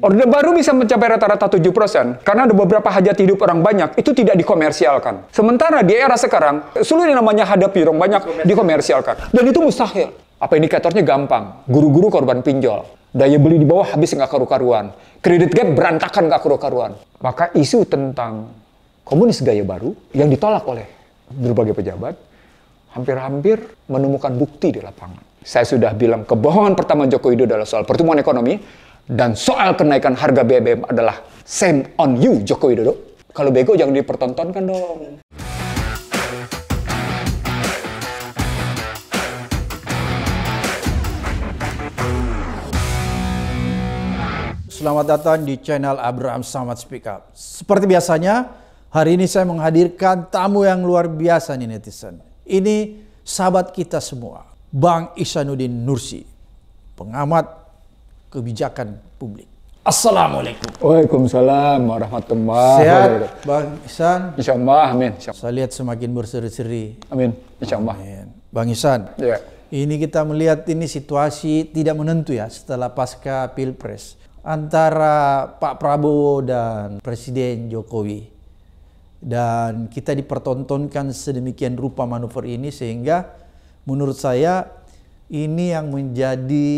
Orde baru bisa mencapai rata-rata 7% karena ada beberapa hajat hidup orang banyak itu tidak dikomersialkan. Sementara di era sekarang seluruh yang namanya hadapi orang banyak dikomersialkan dan itu mustahil. Apa indikatornya gampang? Guru-guru korban pinjol, daya beli di bawah habis nggak karu-karuan, kredit gap berantakan nggak karu-karuan. Maka isu tentang komunis gaya baru yang ditolak oleh berbagai pejabat hampir-hampir menemukan bukti di lapangan. Saya sudah bilang kebohongan pertama Joko Widodo adalah soal pertumbuhan ekonomi, dan soal kenaikan harga BBM adalah same on you, Joko Widodo. Kalau bego jangan dipertontonkan dong. Selamat datang di channel Abraham Samad Speak Up. Seperti biasanya, hari ini saya menghadirkan tamu yang luar biasa nih netizen. Ini sahabat kita semua, Bang Isanuddin Nursi, pengamat kebijakan publik. Assalamualaikum. Waalaikumsalam warahmatullahi Sehat, wabarakatuh. Bang Isan. Insya Allah, amin. Insya Saya lihat semakin berseri-seri. Amin, insya Bang Isan. ya. ini kita melihat ini situasi tidak menentu ya setelah pasca Pilpres. Antara Pak Prabowo dan Presiden Jokowi dan kita dipertontonkan sedemikian rupa manuver ini sehingga menurut saya ini yang menjadi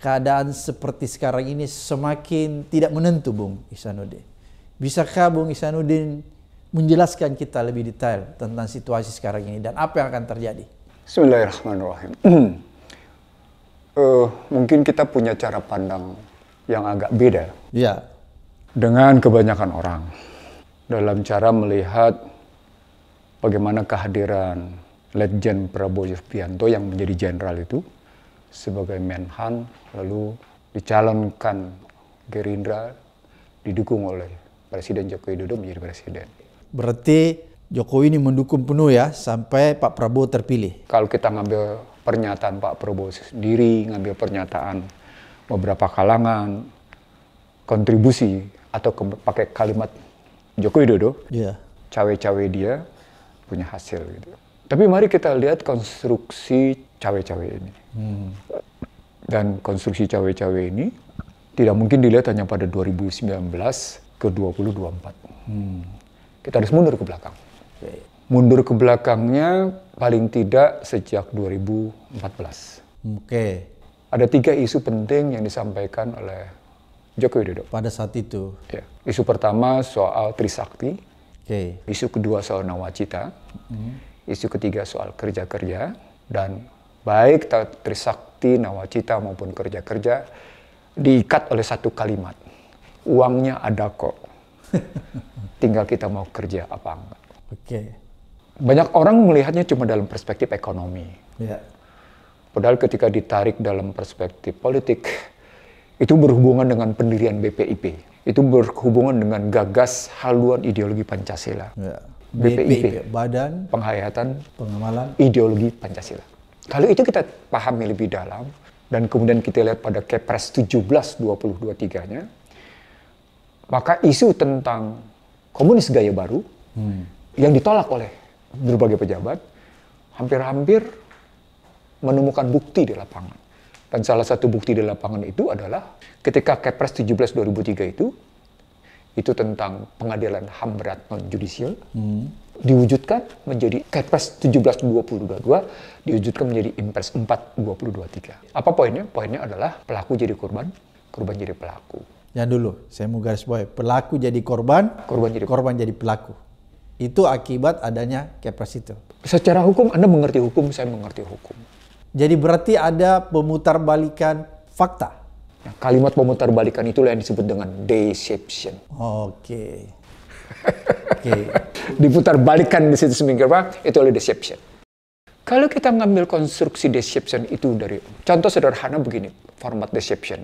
keadaan seperti sekarang ini semakin tidak menentu Bung Isanuddin. Bisakah Bung Isanuddin menjelaskan kita lebih detail tentang situasi sekarang ini dan apa yang akan terjadi? Bismillahirrahmanirrahim. uh, mungkin kita punya cara pandang yang agak beda. Ya. Dengan kebanyakan orang dalam cara melihat bagaimana kehadiran Legend Prabowo Subianto yang menjadi jenderal itu sebagai Menhan lalu dicalonkan Gerindra didukung oleh Presiden Joko Widodo menjadi presiden. Berarti Jokowi ini mendukung penuh ya sampai Pak Prabowo terpilih. Kalau kita ngambil pernyataan Pak Prabowo sendiri, ngambil pernyataan beberapa kalangan, kontribusi atau ke, pakai kalimat Joko Widodo, yeah. cawe-cawe dia punya hasil gitu. Tapi mari kita lihat konstruksi cawe-cawe ini. Hmm. Dan konstruksi cawe-cawe ini tidak mungkin dilihat hanya pada 2019 ke 2024. Hmm. Kita harus mundur ke belakang. Iya, iya. Mundur ke belakangnya paling tidak sejak 2014. Oke. Okay. Ada tiga isu penting yang disampaikan oleh Joko Widodo. Pada saat itu? Ya. Isu pertama soal Trisakti. Okay. Isu kedua soal Nawacita. Hmm. Isu ketiga soal kerja-kerja. Dan baik Trisakti, Nawacita maupun kerja-kerja diikat oleh satu kalimat. Uangnya ada kok. Tinggal kita mau kerja apa enggak. Oke. Okay. Banyak orang melihatnya cuma dalam perspektif ekonomi. Yeah. Padahal ketika ditarik dalam perspektif politik, itu berhubungan dengan pendirian BPIP. Itu berhubungan dengan gagas haluan ideologi Pancasila. Ya. BPIP, BPIP, Badan Penghayatan Pengamalan Ideologi Pancasila. Kalau itu kita pahami lebih dalam, dan kemudian kita lihat pada Kepres 17 2023-nya, maka isu tentang komunis gaya baru hmm. yang ditolak oleh berbagai pejabat, hampir-hampir menemukan bukti di lapangan. Dan salah satu bukti di lapangan itu adalah ketika Kepres 17 2003 itu itu tentang pengadilan HAM berat non-judicial, hmm. diwujudkan menjadi Kepres 17.2022, diwujudkan menjadi Impres tiga Apa poinnya? Poinnya adalah pelaku jadi korban, korban jadi pelaku. Ya dulu, saya mau garis bawahi. Pelaku jadi korban, korban jadi korban jadi pelaku. Itu akibat adanya Kepres itu. Secara hukum, Anda mengerti hukum, saya mengerti hukum. Jadi berarti ada pemutarbalikan fakta Kalimat pemutarbalikan itulah yang disebut dengan deception. Oke. Okay. Oke. Okay. Diputar balikan di situ seminggu apa? Itu oleh deception. Kalau kita ngambil konstruksi deception itu dari contoh sederhana begini format deception.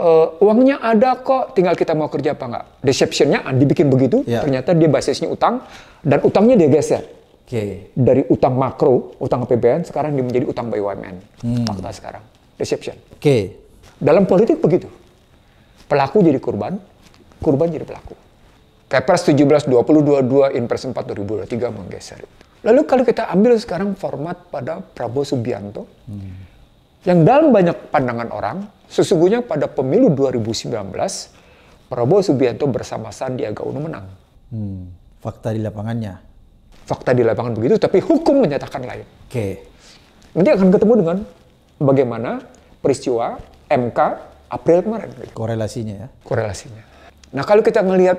Uh, uangnya ada kok, tinggal kita mau kerja apa nggak? Deceptionnya ah, dibikin begitu, yeah. ternyata dia basisnya utang dan utangnya dia geser. Okay. Dari utang makro, utang APBN sekarang dia menjadi utang BUMN. Hmm. Fakta sekarang, deception. Oke. Okay. Dalam politik begitu. Pelaku jadi korban korban jadi pelaku. Kepres in Inpres 4 2023 menggeser Lalu kalau kita ambil sekarang format pada Prabowo Subianto, hmm. yang dalam banyak pandangan orang, sesungguhnya pada pemilu 2019, Prabowo Subianto bersama Sandiaga Uno menang. Hmm. Fakta di lapangannya? Fakta di lapangan begitu, tapi hukum menyatakan lain. Oke. Okay. Nanti akan ketemu dengan bagaimana peristiwa MK April kemarin. Korelasinya ya? Korelasinya. Nah kalau kita melihat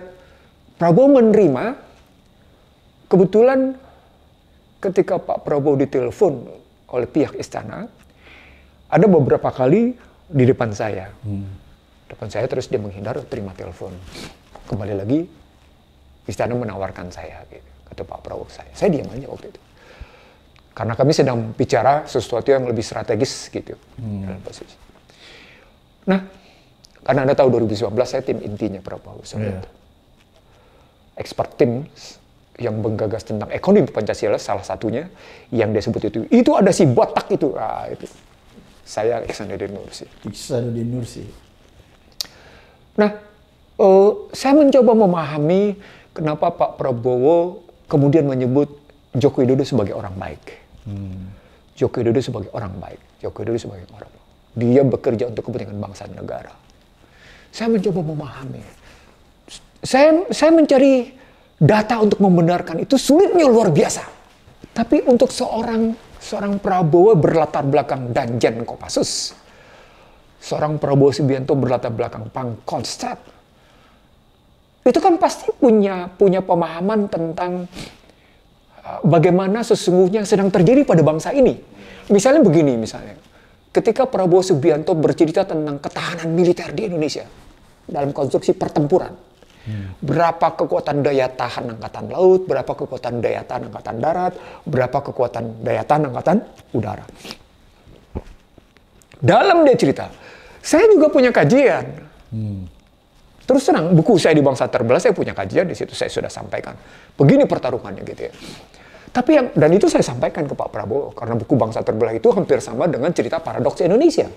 Prabowo menerima, kebetulan ketika Pak Prabowo ditelepon oleh pihak istana, ada beberapa kali di depan saya. Hmm. Depan saya terus dia menghindar terima telepon. Kembali lagi istana menawarkan saya gitu, kata Pak Prabowo saya. Saya diam aja waktu itu. Karena kami sedang bicara sesuatu yang lebih strategis gitu hmm. dalam posisi. Nah, karena Anda tahu 2019 saya tim intinya Prabowo yeah. itu. Iya. Expert tim yang menggagas tentang ekonomi Pancasila salah satunya yang dia sebut itu. Itu ada si botak itu. Ah, itu. Saya Alexander Nursi. Iksanuddin Nursi. Nah, uh, saya mencoba memahami kenapa Pak Prabowo kemudian menyebut Joko Widodo sebagai orang baik. Hmm. Joko Widodo sebagai orang baik. Joko Widodo sebagai orang baik. Dia bekerja untuk kepentingan bangsa dan negara. Saya mencoba memahami. Saya, saya mencari data untuk membenarkan itu sulitnya luar biasa. Tapi untuk seorang seorang Prabowo berlatar belakang Danjen Kopassus, seorang Prabowo Subianto berlatar belakang Pangkostrat, itu kan pasti punya punya pemahaman tentang eh, bagaimana sesungguhnya sedang terjadi pada bangsa ini. Misalnya begini, misalnya ketika Prabowo Subianto bercerita tentang ketahanan militer di Indonesia dalam konstruksi pertempuran. Hmm. Berapa kekuatan daya tahan angkatan laut, berapa kekuatan daya tahan angkatan darat, berapa kekuatan daya tahan angkatan udara. Dalam dia cerita, saya juga punya kajian. Hmm. Terus terang, buku saya di Bangsa Terbelah, saya punya kajian di situ, saya sudah sampaikan. Begini pertarungannya gitu ya. Tapi yang dan itu saya sampaikan ke Pak Prabowo karena buku Bangsa Terbelah itu hampir sama dengan cerita paradoks Indonesia.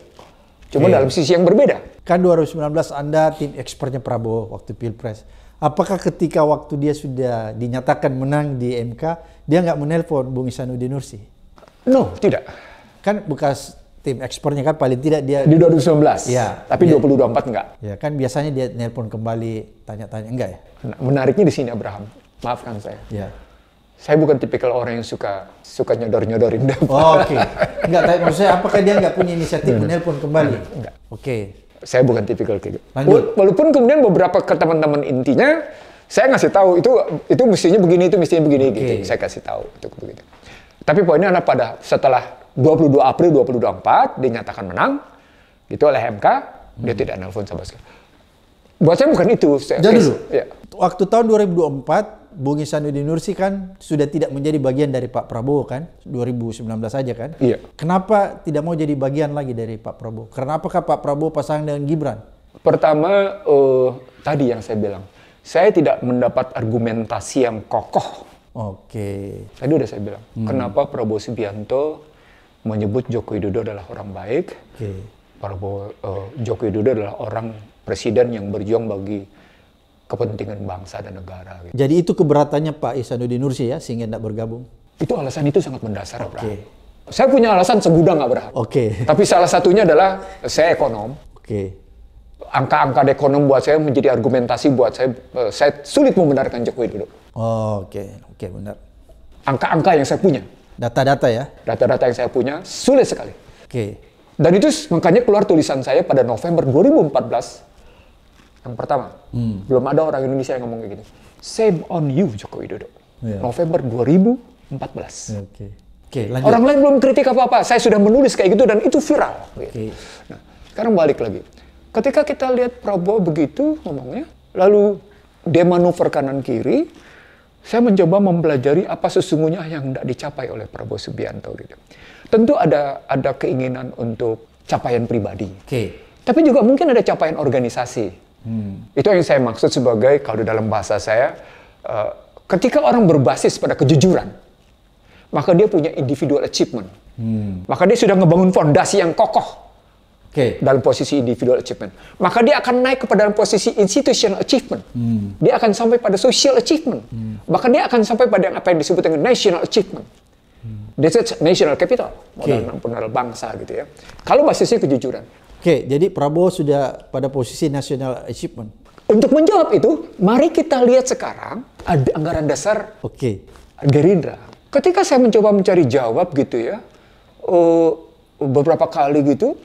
Cuma yeah. dalam sisi yang berbeda. Kan 2019 Anda tim ekspornya Prabowo waktu Pilpres. Apakah ketika waktu dia sudah dinyatakan menang di MK, dia nggak menelpon Bung Isanuddin Nursi? No, tidak. Kan bekas tim ekspornya kan paling tidak dia di 2019. Ya. Tapi dia, 2024 enggak. Ya, kan biasanya dia nelpon kembali tanya-tanya enggak ya. Nah, menariknya di sini Abraham. Maafkan saya. Ya saya bukan tipikal orang yang suka suka nyodor-nyodorin data. Oh, oke. Okay. Enggak, tapi maksud apakah dia nggak punya inisiatif menelpon kembali? Enggak. Oke. Okay. Saya bukan tipikal kayak gitu. Walaupun kemudian beberapa ke teman-teman intinya saya ngasih tahu itu itu mestinya begini itu mestinya begini okay. gitu. Saya kasih tahu itu begitu. Tapi poinnya adalah pada setelah 22 April 2024 dinyatakan menang itu oleh MK, hmm. dia tidak nelpon sama sekali. Buat saya bukan itu. Saya, Jadi, ya. waktu tahun 2024 Bung Isanuddin Nursi kan sudah tidak menjadi bagian dari Pak Prabowo kan 2019 saja kan. Iya. Kenapa tidak mau jadi bagian lagi dari Pak Prabowo? Kenapa Pak Prabowo pasangan dengan Gibran? Pertama uh, tadi yang saya bilang, saya tidak mendapat argumentasi yang kokoh. Oke. Tadi udah saya bilang, hmm. kenapa Prabowo Subianto menyebut Joko Widodo adalah orang baik? Oke. Prabowo uh, Joko Widodo adalah orang presiden yang berjuang bagi kepentingan bangsa dan negara. Gitu. Jadi itu keberatannya Pak Isanuddin Nursi ya sehingga tidak bergabung? Itu alasan itu sangat mendasar, Pak. Okay. Saya punya alasan segudang nggak Oke. Okay. Tapi salah satunya adalah saya ekonom. Oke. Okay. Angka-angka ekonom buat saya menjadi argumentasi buat saya. Eh, saya sulit membenarkan Jokowi dulu. Oh, oke, okay. oke okay, benar. Angka-angka yang saya punya. Data-data ya. Data-data yang saya punya sulit sekali. Oke. Okay. Dan itu makanya keluar tulisan saya pada November 2014 yang pertama, hmm. belum ada orang Indonesia yang ngomong kayak gini Same on you Joko Widodo. Yeah. November 2014. Iya, oke. Okay. Okay, Orang lain belum kritik apa-apa. Saya sudah menulis kayak gitu dan itu viral. Gitu. Nah, sekarang balik lagi. Ketika kita lihat Prabowo begitu ngomongnya, lalu dia manuver kanan kiri, saya mencoba mempelajari apa sesungguhnya yang tidak dicapai oleh Prabowo Subianto gitu. Tentu ada ada keinginan untuk capaian pribadi. Okay. Tapi juga mungkin ada capaian organisasi. Hmm. Itu yang saya maksud sebagai kalau dalam bahasa saya, uh, ketika orang berbasis pada kejujuran, maka dia punya individual achievement. Hmm. Maka dia sudah ngebangun fondasi yang kokoh okay. dalam posisi individual achievement. Maka dia akan naik kepada dalam posisi institutional achievement. Hmm. Dia akan sampai pada social achievement. Hmm. Bahkan dia akan sampai pada yang apa yang disebut dengan national achievement. Hmm. That's national capital, modal okay. bangsa gitu ya. Kalau basisnya kejujuran. Oke, jadi Prabowo sudah pada posisi national achievement. Untuk menjawab itu, mari kita lihat sekarang ada anggaran dasar Oke. Gerindra. Ketika saya mencoba mencari jawab gitu ya, uh, beberapa kali gitu,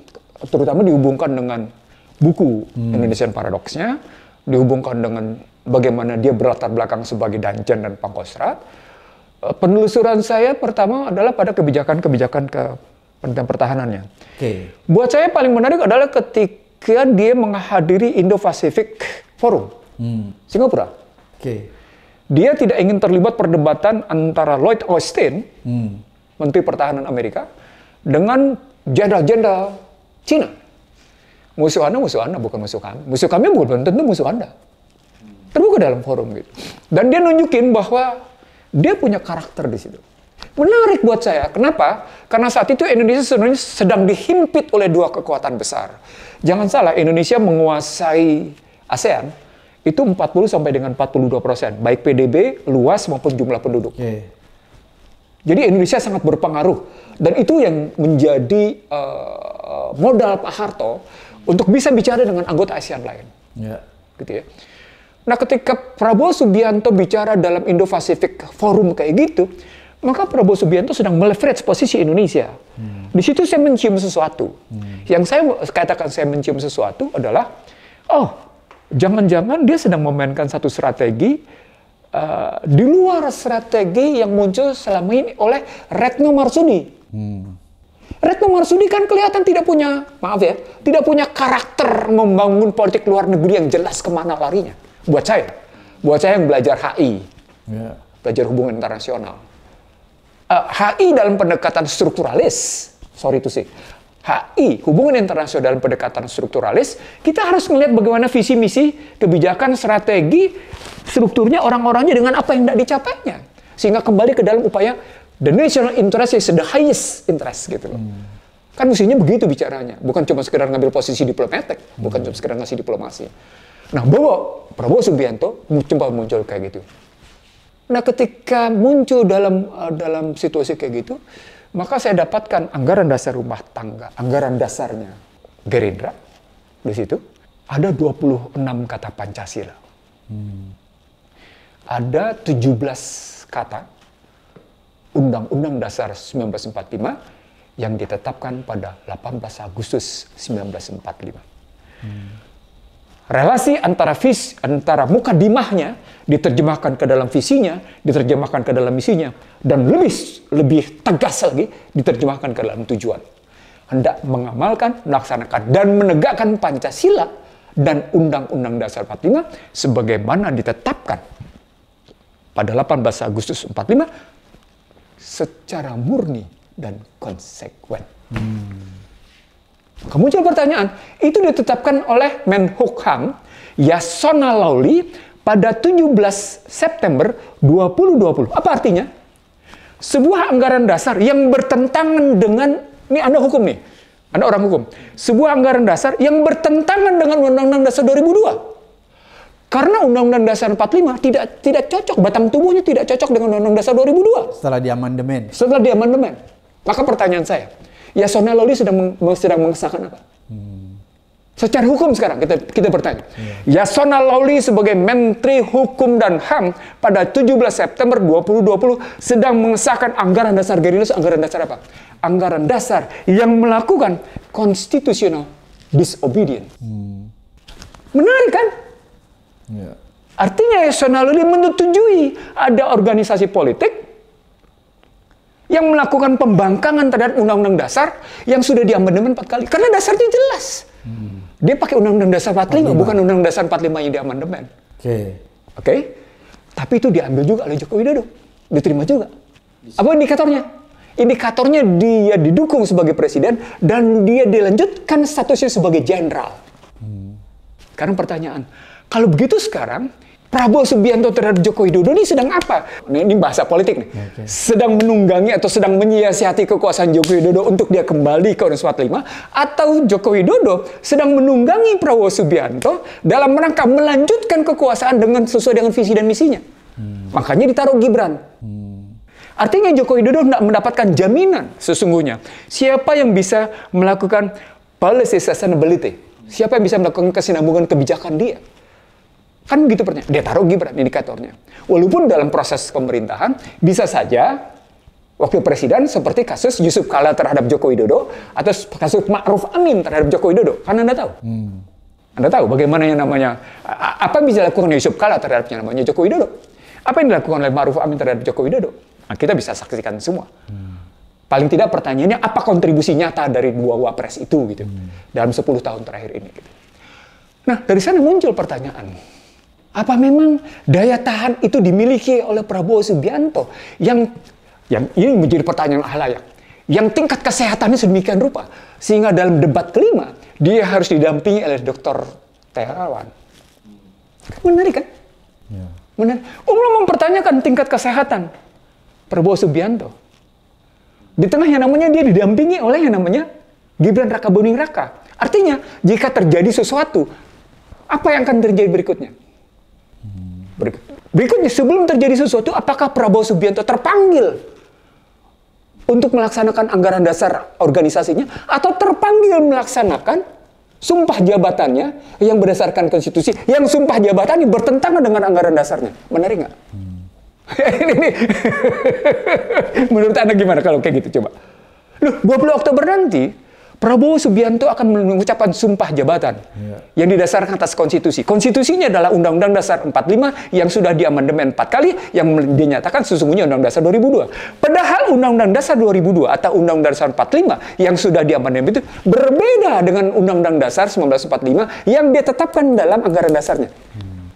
terutama dihubungkan dengan buku hmm. Indonesian Paradoxnya, dihubungkan dengan bagaimana dia berlatar belakang sebagai danjen dan pangkostrat. Eh, penelusuran saya pertama adalah pada kebijakan-kebijakan ke Kementerian Pertahanannya. Okay. Buat saya paling menarik adalah ketika dia menghadiri Indo Pacific Forum hmm. Singapura. Okay. Dia tidak ingin terlibat perdebatan antara Lloyd Austin, hmm. Menteri Pertahanan Amerika, dengan jenderal-jenderal Cina. Musuh Anda musuh Anda bukan musuh kami. Musuh kami bukan tentu musuh Anda. Terbuka dalam forum gitu. Dan dia nunjukin bahwa dia punya karakter di situ menarik buat saya. Kenapa? Karena saat itu Indonesia sebenarnya sedang dihimpit oleh dua kekuatan besar. Jangan salah, Indonesia menguasai ASEAN itu 40 sampai dengan 42 persen, baik PDB, luas maupun jumlah penduduk. Yeah. Jadi Indonesia sangat berpengaruh dan itu yang menjadi uh, modal Pak Harto untuk bisa bicara dengan anggota ASEAN lain. Yeah. Gitu ya. Nah, ketika Prabowo Subianto bicara dalam Indo-Pasifik Forum kayak gitu, maka Prabowo Subianto sedang meleverage posisi Indonesia. Hmm. Di situ saya mencium sesuatu. Hmm. Yang saya katakan saya mencium sesuatu adalah, oh, jangan-jangan dia sedang memainkan satu strategi uh, di luar strategi yang muncul selama ini oleh Retno Marsudi. Hmm. Retno Marsudi kan kelihatan tidak punya, maaf ya, tidak punya karakter membangun politik luar negeri yang jelas kemana larinya. Buat saya, buat saya yang belajar HI, yeah. belajar hubungan internasional uh, eh, HI dalam pendekatan strukturalis, sorry itu sih, HI, hubungan internasional dalam pendekatan strukturalis, kita harus melihat bagaimana visi misi, kebijakan, strategi, strukturnya orang-orangnya dengan apa yang tidak dicapainya. Sehingga kembali ke dalam upaya the national interest is the highest interest gitu loh. Hmm. Kan mestinya begitu bicaranya, bukan cuma sekedar ngambil posisi diplomatik, hmm. bukan cuma sekedar ngasih diplomasi. Nah, Bobo, Prabowo Subianto mencoba muncul kayak gitu. Nah, ketika muncul dalam uh, dalam situasi kayak gitu, maka saya dapatkan anggaran dasar rumah tangga, anggaran dasarnya Gerindra di situ ada 26 kata Pancasila. Hmm. Ada 17 kata Undang-Undang Dasar 1945 yang ditetapkan pada 18 Agustus 1945. Hmm relasi antara vis antara muka dimahnya diterjemahkan ke dalam visinya, diterjemahkan ke dalam misinya, dan lebih lebih tegas lagi diterjemahkan ke dalam tujuan. Hendak mengamalkan, melaksanakan, dan menegakkan Pancasila dan Undang-Undang Dasar 45 sebagaimana ditetapkan pada 18 Agustus 45 secara murni dan konsekuen. Hmm. Kemudian pertanyaan, itu ditetapkan oleh Menhukham Yasona Lawli pada 17 September 2020. Apa artinya? Sebuah anggaran dasar yang bertentangan dengan, ini Anda hukum nih, Anda orang hukum. Sebuah anggaran dasar yang bertentangan dengan Undang-Undang Dasar 2002. Karena Undang-Undang Dasar 45 tidak tidak cocok, batang tubuhnya tidak cocok dengan Undang-Undang Dasar 2002. Setelah diamandemen. Setelah diamandemen. Maka pertanyaan saya, Yasona Loli sedang meng, sedang mengesahkan apa? Hmm. Secara hukum sekarang kita kita bertanya. Yeah. Yasona Loli sebagai Menteri Hukum dan HAM pada 17 September 2020 sedang mengesahkan anggaran dasar Gerilus anggaran dasar apa? Anggaran dasar yang melakukan konstitusional disobedience. Hmm. Menarik kan? Yeah. Artinya Yasona Loli menyetujui ada organisasi politik yang melakukan pembangkangan terhadap undang-undang dasar yang sudah diamandemen empat kali. Karena dasarnya jelas. Hmm. Dia pakai undang-undang dasar 45, 45. bukan undang-undang dasar 45 yang diamandemen. Oke. Okay. Oke. Okay? Tapi itu diambil juga oleh Joko Widodo. Diterima juga. Apa indikatornya? Indikatornya dia didukung sebagai presiden dan dia dilanjutkan statusnya sebagai jenderal. Hmm. Sekarang pertanyaan, kalau begitu sekarang Prabowo Subianto terhadap Joko Widodo ini sedang apa? Nah, ini bahasa politik nih. Okay. Sedang menunggangi atau sedang menyiasati kekuasaan Joko Widodo untuk dia kembali ke Unes 45 atau Joko Widodo sedang menunggangi Prabowo Subianto dalam rangka melanjutkan kekuasaan dengan sesuai dengan visi dan misinya. Hmm. Makanya ditaruh Gibran. Hmm. Artinya Joko Widodo tidak mendapatkan jaminan sesungguhnya. Siapa yang bisa melakukan policy sustainability? Siapa yang bisa melakukan kesinambungan kebijakan dia? Kan gitu pertanyaan. Dia taruh Gibran indikatornya. Walaupun dalam proses pemerintahan bisa saja wakil presiden seperti kasus Yusuf Kala terhadap Joko Widodo atau kasus Ma'ruf Amin terhadap Joko Widodo. kan Anda tahu. Hmm. Anda tahu bagaimana yang namanya apa yang bisa dilakukan Yusuf Kala yang namanya Joko Widodo. Apa yang dilakukan oleh Ma'ruf Amin terhadap Joko Widodo? Nah, kita bisa saksikan semua. Hmm. Paling tidak pertanyaannya apa kontribusi nyata dari dua wapres itu gitu hmm. dalam 10 tahun terakhir ini gitu. Nah, dari sana muncul pertanyaan apa memang daya tahan itu dimiliki oleh Prabowo Subianto yang yang ini menjadi pertanyaan ahli yang tingkat kesehatannya sedemikian rupa sehingga dalam debat kelima dia harus didampingi oleh dokter Terawan. Menarik kan? Ya. Menarik. Umum mempertanyakan tingkat kesehatan Prabowo Subianto. Di tengah yang namanya dia didampingi oleh yang namanya Gibran Raka Buming Raka. Artinya, jika terjadi sesuatu, apa yang akan terjadi berikutnya? Berikutnya, sebelum terjadi sesuatu, apakah Prabowo Subianto terpanggil untuk melaksanakan anggaran dasar organisasinya atau terpanggil melaksanakan sumpah jabatannya yang berdasarkan konstitusi, yang sumpah jabatannya bertentangan dengan anggaran dasarnya? Menarik nggak? Hmm. ini, Menurut Anda gimana kalau kayak gitu? Coba. Loh, 20 Oktober nanti, Prabowo Subianto akan mengucapkan sumpah jabatan yeah. yang didasarkan atas konstitusi. Konstitusinya adalah Undang-Undang Dasar 45 yang sudah diamandemen 4 kali yang dinyatakan sesungguhnya Undang-Undang Dasar 2002. Padahal Undang-Undang Dasar 2002 atau Undang-Undang Dasar 45 yang sudah diamandemen itu berbeda dengan Undang-Undang Dasar 1945 yang dia tetapkan dalam anggaran dasarnya. Hmm.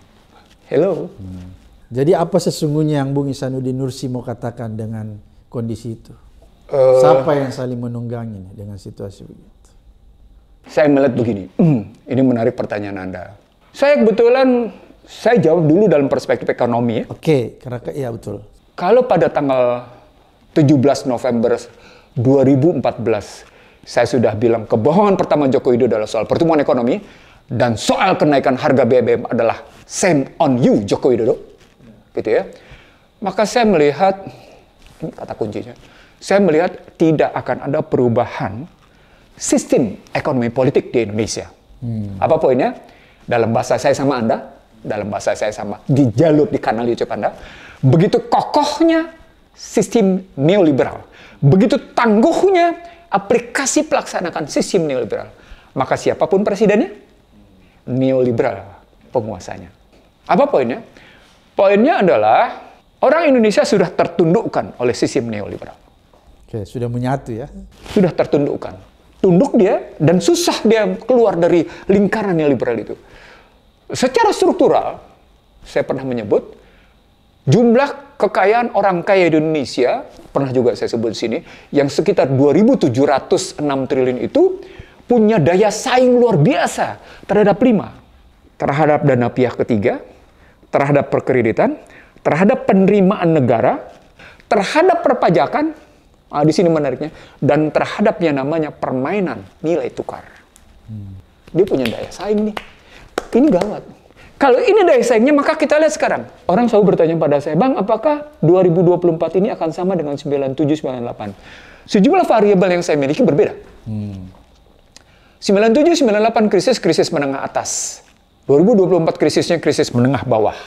Hello. Hmm. Jadi apa sesungguhnya yang Bung Isanuddin Nursi mau katakan dengan kondisi itu? Uh, Siapa yang saling menunggangi dengan situasi begitu? Saya melihat begini, mm, ini menarik pertanyaan Anda. Saya kebetulan, saya jawab dulu dalam perspektif ekonomi. Ya. Oke, karena iya betul. Kalau pada tanggal 17 November 2014, saya sudah bilang kebohongan pertama Joko Widodo adalah soal pertumbuhan ekonomi, dan soal kenaikan harga BBM adalah same on you Joko Widodo. Gitu ya. Maka saya melihat, ini kata kuncinya, saya melihat tidak akan ada perubahan sistem ekonomi politik di Indonesia. Hmm. Apa poinnya? Dalam bahasa saya sama Anda, dalam bahasa saya sama, di jalur di kanal YouTube Anda, begitu kokohnya sistem neoliberal, begitu tangguhnya aplikasi pelaksanaan sistem neoliberal, maka siapapun presidennya, neoliberal penguasanya. Apa poinnya? Poinnya adalah orang Indonesia sudah tertundukkan oleh sistem neoliberal. Oke, sudah menyatu ya. Sudah tertundukkan. Tunduk dia dan susah dia keluar dari lingkaran yang liberal itu. Secara struktural, saya pernah menyebut jumlah kekayaan orang kaya di Indonesia, pernah juga saya sebut di sini, yang sekitar 2.706 triliun itu punya daya saing luar biasa terhadap lima. Terhadap dana pihak ketiga, terhadap perkreditan, terhadap penerimaan negara, terhadap perpajakan, Nah, di sini menariknya. Dan terhadapnya namanya permainan nilai tukar. Hmm. Dia punya daya saing nih. Ini gawat. Kalau ini daya saingnya, maka kita lihat sekarang. Orang selalu bertanya pada saya, Bang, apakah 2024 ini akan sama dengan 97-98? Sejumlah variabel yang saya miliki berbeda. Hmm. 97-98 krisis, krisis menengah atas. 2024 krisisnya krisis menengah bawah.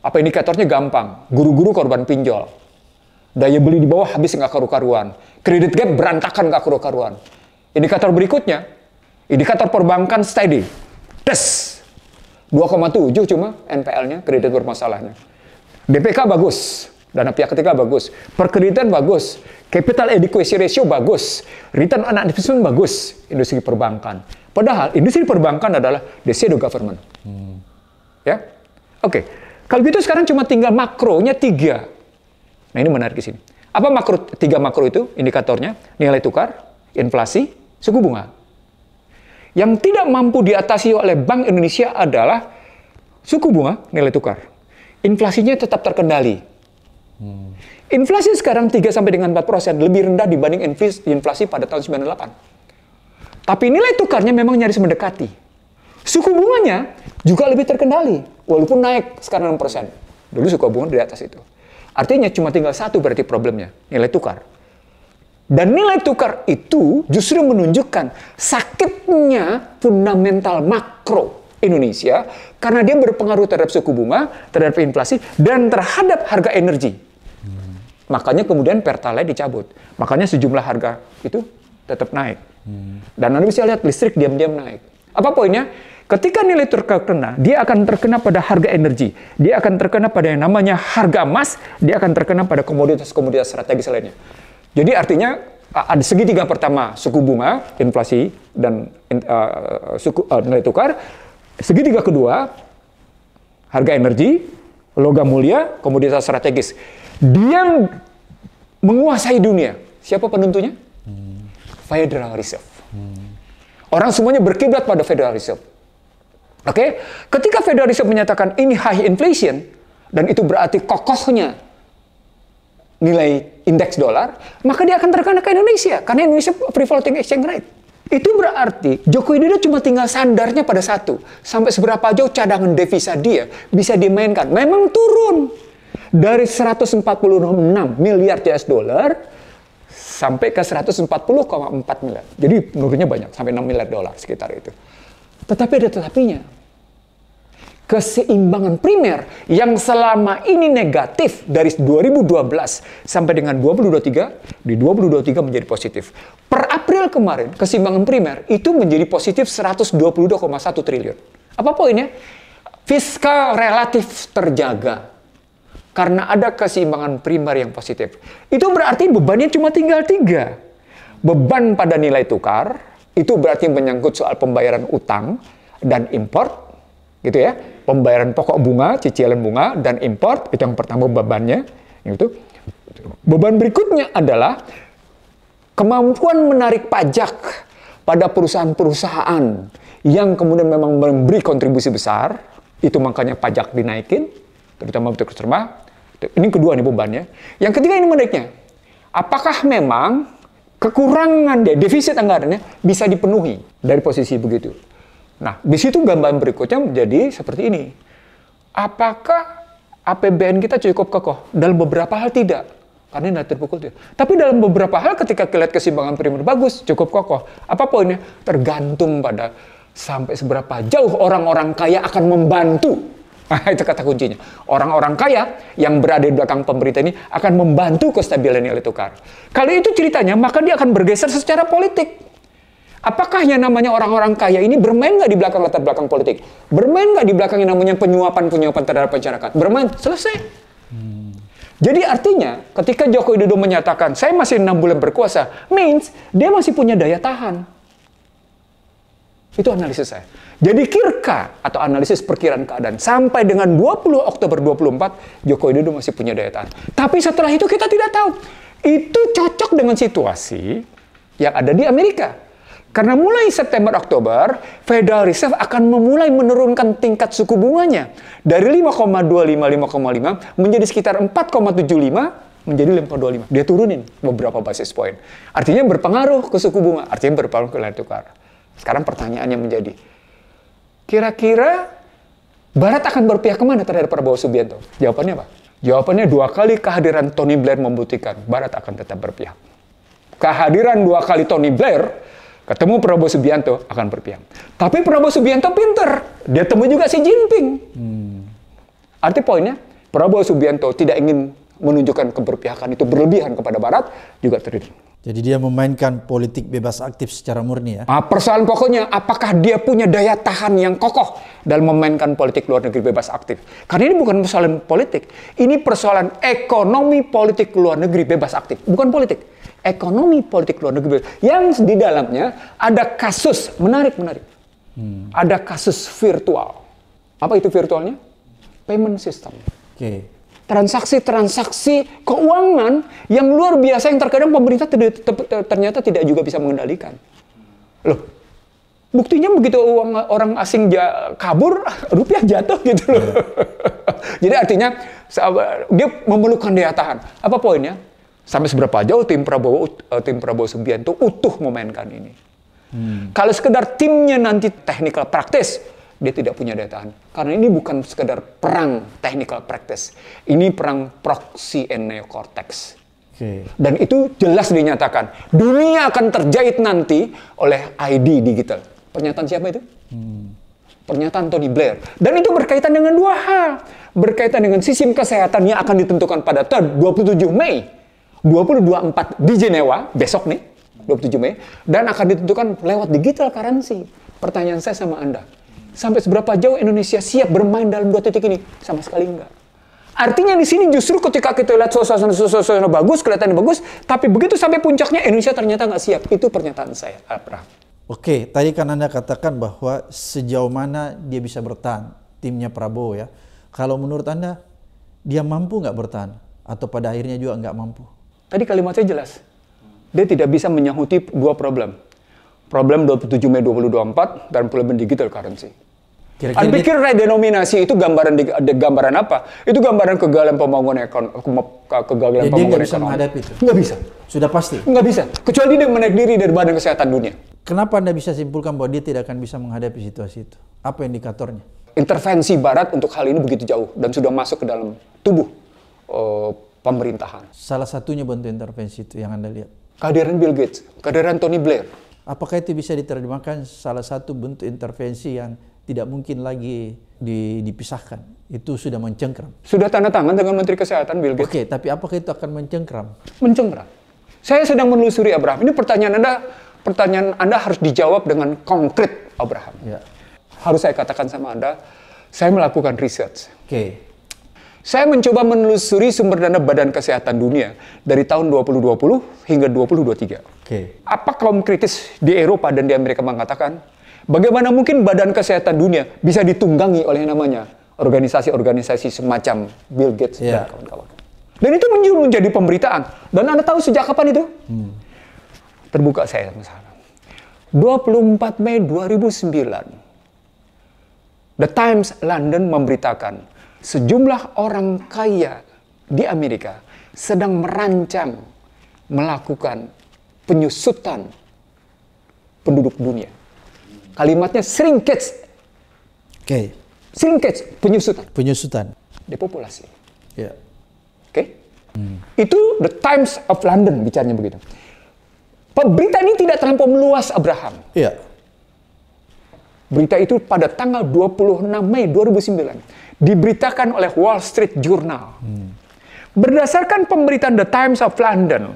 Apa indikatornya gampang? Guru-guru korban pinjol. Daya beli di bawah habis nggak karu-karuan. Kredit gap berantakan nggak karu-karuan. Indikator berikutnya, indikator perbankan steady. Tes! 2,7 cuma NPL-nya, kredit bermasalahnya. DPK bagus, dana pihak ketiga bagus, perkreditan bagus, capital adequacy ratio bagus, return on investment bagus, industri perbankan. Padahal industri perbankan adalah the shadow government. Hmm. Ya, oke. Okay. Kalau gitu sekarang cuma tinggal makronya tiga, Nah ini menarik di sini. Apa makro tiga makro itu indikatornya? Nilai tukar, inflasi, suku bunga. Yang tidak mampu diatasi oleh Bank Indonesia adalah suku bunga, nilai tukar. Inflasinya tetap terkendali. Hmm. Inflasi sekarang 3 sampai dengan 4 persen lebih rendah dibanding inflasi pada tahun 98. Tapi nilai tukarnya memang nyaris mendekati. Suku bunganya juga lebih terkendali, walaupun naik sekarang 6 persen. Dulu suku bunga di atas itu. Artinya cuma tinggal satu berarti problemnya, nilai tukar. Dan nilai tukar itu justru menunjukkan sakitnya fundamental makro Indonesia karena dia berpengaruh terhadap suku bunga, terhadap inflasi, dan terhadap harga energi. Hmm. Makanya kemudian Pertalite dicabut. Makanya sejumlah harga itu tetap naik. Hmm. Dan Anda bisa lihat listrik diam-diam naik. Apa poinnya? Ketika nilai tukar terkena, dia akan terkena pada harga energi, dia akan terkena pada yang namanya harga emas, dia akan terkena pada komoditas-komoditas strategis lainnya. Jadi artinya ada segitiga pertama suku bunga, inflasi dan uh, suku uh, nilai tukar, segitiga kedua harga energi, logam mulia, komoditas strategis. Dia menguasai dunia. Siapa penentunya? Hmm. Federal Reserve. Hmm. Orang semuanya berkiblat pada Federal Reserve. Oke, okay? ketika Federal Reserve menyatakan ini high inflation dan itu berarti kokohnya nilai indeks dolar, maka dia akan terkena ke Indonesia karena Indonesia free floating exchange rate. Itu berarti Joko Widodo cuma tinggal sandarnya pada satu, sampai seberapa jauh cadangan devisa dia bisa dimainkan. Memang turun dari 146 miliar US dollar sampai ke 140,4 miliar. Jadi nurunnya banyak, sampai 6 miliar dolar sekitar itu. Tetapi ada tetapinya. Keseimbangan primer yang selama ini negatif dari 2012 sampai dengan 2023, di 2023 menjadi positif. Per April kemarin, keseimbangan primer itu menjadi positif 122,1 triliun. Apa poinnya? Fiskal relatif terjaga karena ada keseimbangan primer yang positif. Itu berarti bebannya cuma tinggal tiga. Beban pada nilai tukar, itu berarti menyangkut soal pembayaran utang dan import, gitu ya. Pembayaran pokok bunga, cicilan bunga dan import itu yang pertama bebannya, gitu. Beban berikutnya adalah kemampuan menarik pajak pada perusahaan-perusahaan yang kemudian memang memberi kontribusi besar, itu makanya pajak dinaikin, terutama untuk rumah. Ini kedua nih bebannya. Yang ketiga ini menariknya. Apakah memang kekurangan dia, defisit anggarannya bisa dipenuhi dari posisi begitu. Nah, di situ gambaran berikutnya menjadi seperti ini. Apakah APBN kita cukup kokoh? Dalam beberapa hal tidak. Karena ini terpukul dia. Tapi dalam beberapa hal ketika lihat kesimbangan primer bagus, cukup kokoh. Apa poinnya? Tergantung pada sampai seberapa jauh orang-orang kaya akan membantu Ah, itu kata kuncinya. Orang-orang kaya yang berada di belakang pemerintah ini akan membantu kestabilan nilai tukar. Kalau itu ceritanya, maka dia akan bergeser secara politik. Apakah yang namanya orang-orang kaya ini bermain nggak di belakang latar belakang politik? Bermain nggak di belakang yang namanya penyuapan-penyuapan terhadap masyarakat? Bermain, selesai. Hmm. Jadi artinya ketika Joko Widodo menyatakan saya masih enam bulan berkuasa, means dia masih punya daya tahan. Itu analisis saya. Jadi kirka atau analisis perkiraan keadaan sampai dengan 20 Oktober 24 Joko Widodo masih punya daya tahan. Tapi setelah itu kita tidak tahu. Itu cocok dengan situasi yang ada di Amerika. Karena mulai September Oktober, Federal Reserve akan memulai menurunkan tingkat suku bunganya dari 5,25 5,5 menjadi sekitar 4,75 menjadi 5,25. Dia turunin beberapa basis point. Artinya berpengaruh ke suku bunga, artinya berpengaruh ke nilai tukar. Sekarang pertanyaannya menjadi, Kira-kira Barat akan berpihak kemana terhadap Prabowo Subianto? Jawabannya apa? Jawabannya dua kali kehadiran Tony Blair membuktikan Barat akan tetap berpihak. Kehadiran dua kali Tony Blair ketemu Prabowo Subianto akan berpihak. Tapi Prabowo Subianto pinter, dia temui juga si Jinping. Hmm. Arti poinnya Prabowo Subianto tidak ingin menunjukkan keberpihakan itu berlebihan kepada Barat juga terjadi. Jadi dia memainkan politik bebas aktif secara murni ya? Nah, persoalan pokoknya apakah dia punya daya tahan yang kokoh dalam memainkan politik luar negeri bebas aktif? Karena ini bukan persoalan politik, ini persoalan ekonomi politik luar negeri bebas aktif, bukan politik. Ekonomi politik luar negeri bebas. yang di dalamnya ada kasus menarik menarik, hmm. ada kasus virtual. Apa itu virtualnya? Payment system. Oke. Okay transaksi-transaksi keuangan yang luar biasa yang terkadang pemerintah ternyata tidak juga bisa mengendalikan. Loh, buktinya begitu uang orang asing ja, kabur, rupiah jatuh gitu loh. Yeah. Jadi artinya dia memerlukan daya tahan. Apa poinnya? Sampai seberapa jauh tim Prabowo eh, tim Prabowo Subianto utuh memainkan ini. Hmm. Kalau sekedar timnya nanti teknikal praktis, dia tidak punya daya tahan. Karena ini bukan sekedar perang technical practice. Ini perang proxy and neocortex. Okay. Dan itu jelas dinyatakan. Dunia akan terjahit nanti oleh ID digital. Pernyataan siapa itu? Hmm. Pernyataan Tony Blair. Dan itu berkaitan dengan dua hal. Berkaitan dengan sistem kesehatan yang akan ditentukan pada 27 Mei 2024 di Jenewa, besok nih, 27 Mei. Dan akan ditentukan lewat digital currency. Pertanyaan saya sama Anda, sampai seberapa jauh Indonesia siap bermain dalam dua titik ini? Sama sekali enggak. Artinya di sini justru ketika kita lihat suasana suasana bagus, kelihatan bagus, tapi begitu sampai puncaknya Indonesia ternyata nggak siap. Itu pernyataan saya, Abraham. Oke, tadi kan Anda katakan bahwa sejauh mana dia bisa bertahan timnya Prabowo ya. Kalau menurut Anda, dia mampu nggak bertahan? Atau pada akhirnya juga nggak mampu? Tadi kalimat saya jelas. Dia tidak bisa menyahuti dua problem problem 27 Mei 2024 dan problem digital currency. kira Anda pikir redenominasi itu gambaran di, gambaran apa? Itu gambaran kegagalan pembangunan ekonomi. kegagalan Jadi pembangunan bisa menghadapi itu. Nggak bisa. Sudah pasti. Nggak bisa. Kecuali dia menaik diri dari Badan Kesehatan Dunia. Kenapa Anda bisa simpulkan bahwa dia tidak akan bisa menghadapi situasi itu? Apa indikatornya? Intervensi Barat untuk hal ini begitu jauh dan sudah masuk ke dalam tubuh uh, pemerintahan. Salah satunya bentuk intervensi itu yang Anda lihat. Kehadiran Bill Gates, kehadiran Tony Blair, Apakah itu bisa diterjemahkan salah satu bentuk intervensi yang tidak mungkin lagi dipisahkan? Itu sudah mencengkram. Sudah tanda tangan dengan Menteri Kesehatan Bill Gates. Oke, okay, tapi apakah itu akan mencengkram? Mencengkram. Saya sedang menelusuri Abraham. Ini pertanyaan Anda, pertanyaan Anda harus dijawab dengan konkret, Abraham. Ya. Harus saya katakan sama Anda, saya melakukan research. Oke. Okay saya mencoba menelusuri sumber dana Badan Kesehatan Dunia dari tahun 2020 hingga 2023. Okay. Apa kaum kritis di Eropa dan di Amerika mengatakan, bagaimana mungkin Badan Kesehatan Dunia bisa ditunggangi oleh namanya organisasi-organisasi semacam Bill Gates yeah. dan ya. kawan-kawan. Dan itu menjadi pemberitaan. Dan Anda tahu sejak kapan itu? Hmm. Terbuka saya sama 24 Mei 2009, The Times London memberitakan sejumlah orang kaya di Amerika sedang merancang melakukan penyusutan penduduk dunia. Kalimatnya shrinkage. Oke. Okay. Shrinkage, penyusutan. Penyusutan. Depopulasi. Ya. Yeah. Oke. Okay? Hmm. Itu The Times of London bicaranya begitu. Berita ini tidak terlampau meluas Abraham. Iya. Yeah. Berita itu pada tanggal 26 Mei 2009 diberitakan oleh Wall Street Journal. Hmm. Berdasarkan pemberitaan The Times of London,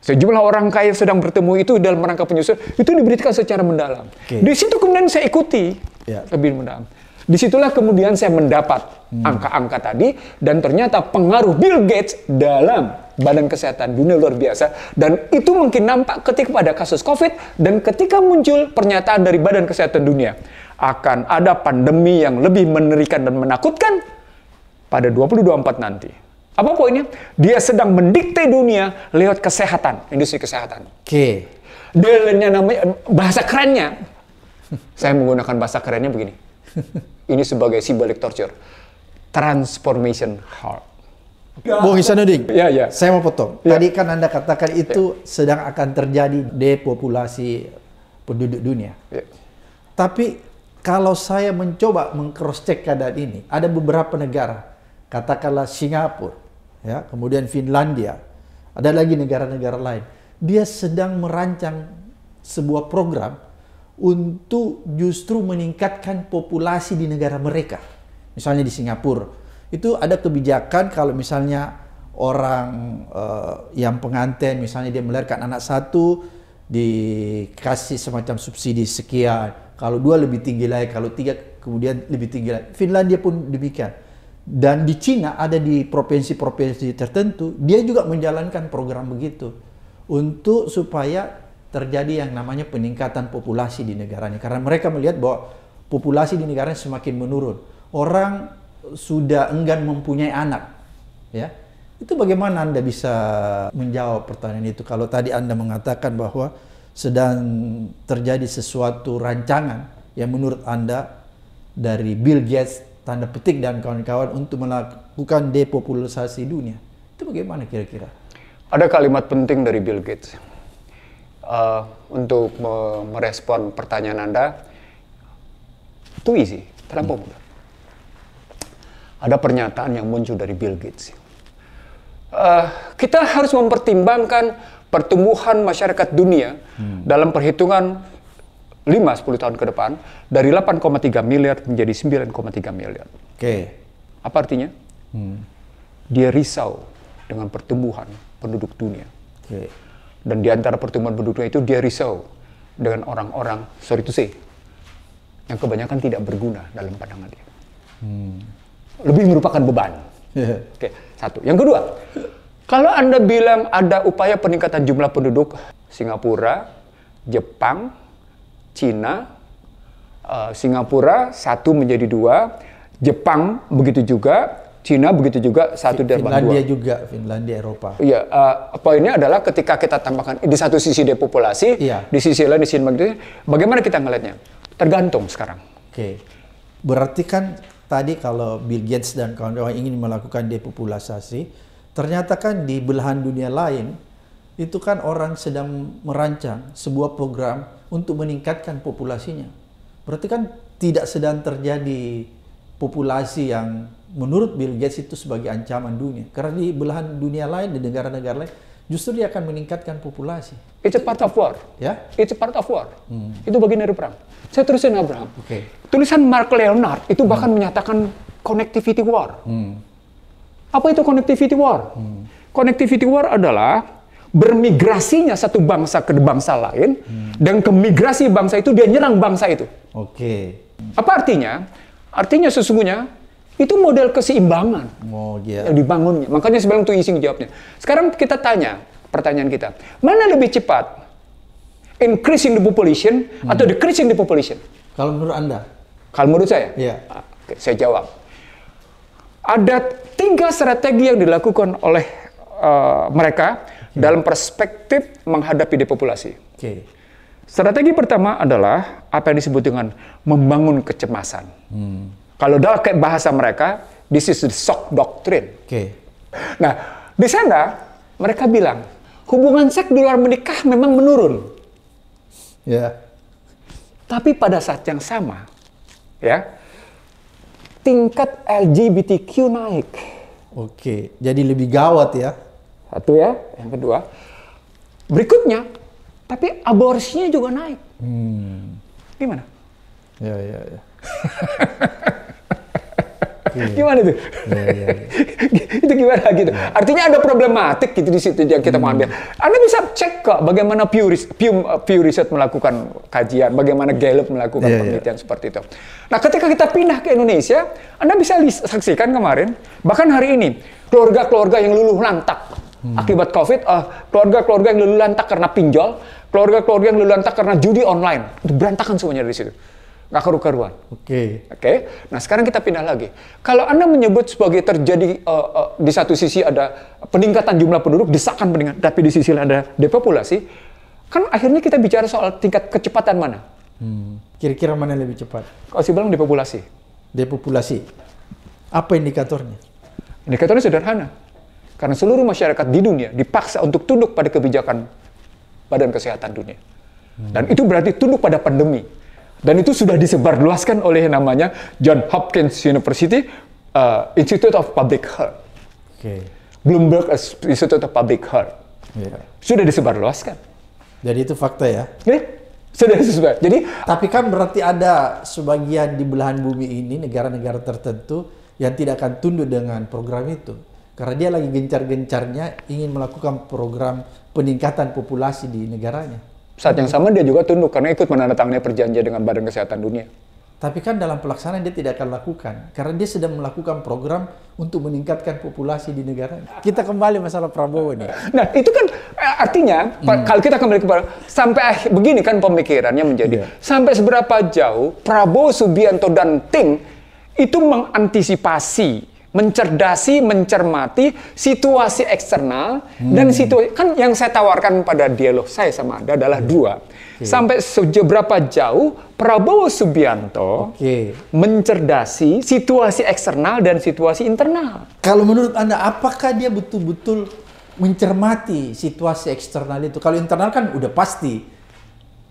sejumlah orang kaya sedang bertemu itu dalam rangka penyusun, itu diberitakan secara mendalam. Okay. Di situ kemudian saya ikuti yeah. lebih mendalam. Disitulah kemudian saya mendapat hmm. angka-angka hmm. Angka -angka tadi dan ternyata pengaruh Bill Gates dalam badan kesehatan dunia luar biasa dan itu mungkin nampak ketika pada kasus COVID dan ketika muncul pernyataan dari badan kesehatan dunia akan ada pandemi yang lebih menerikan dan menakutkan pada 2024 nanti. Apa poinnya? Dia sedang mendikte dunia lewat kesehatan, industri kesehatan. Oke. Okay. Dalamnya namanya bahasa kerennya. Saya menggunakan bahasa kerennya begini. Ini sebagai simbolik torture. Transformation heart. Bung Isanuddin, ya, ya. saya mau potong. Ya. Tadi kan Anda katakan itu ya. sedang akan terjadi depopulasi penduduk dunia. Ya. Tapi kalau saya mencoba mengcrosscheck keadaan ini, ada beberapa negara, katakanlah Singapura, ya, kemudian Finlandia, ada lagi negara-negara lain. Dia sedang merancang sebuah program untuk justru meningkatkan populasi di negara mereka. Misalnya di Singapura, itu ada kebijakan kalau misalnya orang uh, yang pengantin misalnya dia melahirkan anak satu dikasih semacam subsidi sekian kalau dua lebih tinggi lagi, kalau tiga kemudian lebih tinggi lagi. Finlandia pun demikian. Dan di Cina ada di provinsi-provinsi tertentu, dia juga menjalankan program begitu untuk supaya terjadi yang namanya peningkatan populasi di negaranya. Karena mereka melihat bahwa populasi di negaranya semakin menurun. Orang sudah enggan mempunyai anak, ya. Itu bagaimana Anda bisa menjawab pertanyaan itu kalau tadi Anda mengatakan bahwa sedang terjadi sesuatu rancangan yang menurut Anda dari Bill Gates, tanda petik dan kawan-kawan untuk melakukan depopulasi dunia. Itu bagaimana kira-kira? Ada kalimat penting dari Bill Gates. Uh, untuk me merespon pertanyaan Anda, itu easy, hmm. mudah. Ada pernyataan yang muncul dari Bill Gates. Uh, kita harus mempertimbangkan pertumbuhan masyarakat dunia hmm. dalam perhitungan 5-10 tahun ke depan dari 8,3 miliar menjadi 9,3 miliar. Oke. Okay. Apa artinya? Hmm. Dia risau dengan pertumbuhan penduduk dunia. Okay. Dan di antara pertumbuhan penduduk dunia itu dia risau dengan orang-orang, sorry to say, yang kebanyakan tidak berguna dalam pandangan dia. Hmm. Lebih merupakan beban. Yeah. Oke, okay. satu. Yang kedua, kalau Anda bilang ada upaya peningkatan jumlah penduduk Singapura, Jepang, Cina, eh, Singapura satu menjadi dua, Jepang begitu juga, Cina begitu juga satu dan dua. Finlandia juga, Finlandia Eropa. Iya, uh, poinnya adalah ketika kita tambahkan di satu sisi depopulasi, iya. di sisi lain di sini bagaimana kita ngelihatnya? Tergantung sekarang. Oke, berarti kan tadi kalau Bill Gates dan kawan-kawan ingin melakukan depopulasi Ternyata kan di belahan dunia lain, itu kan orang sedang merancang sebuah program untuk meningkatkan populasinya. Berarti kan tidak sedang terjadi populasi yang menurut Bill Gates itu sebagai ancaman dunia. Karena di belahan dunia lain, di negara-negara lain, justru dia akan meningkatkan populasi. It's a part of war. Ya? Yeah? It's a part of war. Hmm. Itu bagian dari perang. Saya terusin Abraham. Okay. Tulisan Mark Leonard itu bahkan hmm. menyatakan connectivity war. Hmm. Apa itu connectivity war? Hmm. Connectivity war adalah bermigrasinya satu bangsa ke bangsa lain hmm. dan kemigrasi bangsa itu dia nyerang bangsa itu. Oke. Okay. Apa artinya? Artinya sesungguhnya itu model keseimbangan oh, yeah. yang dibangunnya. Makanya sebelum itu Ising jawabnya. Sekarang kita tanya pertanyaan kita, mana lebih cepat increasing the population hmm. atau decreasing the population? Kalau menurut anda? Kalau menurut saya, yeah. Iya. saya jawab. Ada tiga strategi yang dilakukan oleh uh, mereka hmm. dalam perspektif menghadapi depopulasi. Okay. Strategi pertama adalah apa yang disebut dengan membangun kecemasan. Hmm. Kalau dalam bahasa mereka, this is the shock doctrine. Okay. Nah, di sana mereka bilang hubungan seks di luar menikah memang menurun. Ya. Yeah. Tapi pada saat yang sama, ya, tingkat LGBTQ naik. Oke, jadi lebih gawat ya. Satu ya, yang kedua. Berikutnya, tapi aborsinya juga naik. Hmm. Gimana? Ya, ya, ya. Hmm. gimana tuh? Iya, iya. itu gimana gitu? Iya. Artinya ada problematik gitu di situ yang kita mau ambil. Hmm. Anda bisa cek kok bagaimana Pew, Pew, Research melakukan kajian, bagaimana Gallup melakukan penelitian seperti itu. Nah, ketika kita pindah ke Indonesia, Anda bisa saksikan kemarin, bahkan hari ini keluarga-keluarga yang luluh lantak hmm. akibat COVID, keluarga eh, keluarga-keluarga yang luluh lantak karena pinjol, keluarga-keluarga yang luluh lantak karena judi online, itu berantakan semuanya dari situ nggak karu-karuan. Oke. Okay. Oke. Okay? Nah sekarang kita pindah lagi. Kalau anda menyebut sebagai terjadi uh, uh, di satu sisi ada peningkatan jumlah penduduk, desakan peningkatan, tapi di sisi lain ada depopulasi, kan akhirnya kita bicara soal tingkat kecepatan mana? kira hmm, Kira-kira mana yang lebih cepat? Kalau sih bilang depopulasi. Depopulasi. Apa indikatornya? Indikatornya sederhana. Karena seluruh masyarakat di dunia dipaksa untuk tunduk pada kebijakan Badan Kesehatan Dunia. Hmm. Dan itu berarti tunduk pada pandemi dan itu sudah disebarluaskan oleh namanya John Hopkins University uh, Institute of Public Health. Okay. Bloomberg Institute of Public Health. Yeah. Sudah disebarluaskan. Jadi itu fakta ya? Yeah. Sudah disebar. Jadi tapi kan berarti ada sebagian di belahan bumi ini negara-negara tertentu yang tidak akan tunduk dengan program itu karena dia lagi gencar-gencarnya ingin melakukan program peningkatan populasi di negaranya saat yang sama dia juga tunduk karena ikut menandatangani perjanjian dengan Badan Kesehatan Dunia. Tapi kan dalam pelaksanaan dia tidak akan lakukan karena dia sedang melakukan program untuk meningkatkan populasi di negara. Kita kembali masalah Prabowo ini. Nah itu kan eh, artinya hmm. kalau kita kembali ke sampai begini kan pemikirannya menjadi yeah. sampai seberapa jauh Prabowo Subianto dan tim itu mengantisipasi mencerdasi, mencermati situasi eksternal hmm. dan situasi kan yang saya tawarkan pada dialog saya sama Anda adalah iya. dua. Okay. Iya. Sampai seberapa jauh Prabowo Subianto okay. mencerdasi situasi eksternal dan situasi internal. Kalau menurut Anda apakah dia betul-betul mencermati situasi eksternal itu? Kalau internal kan udah pasti.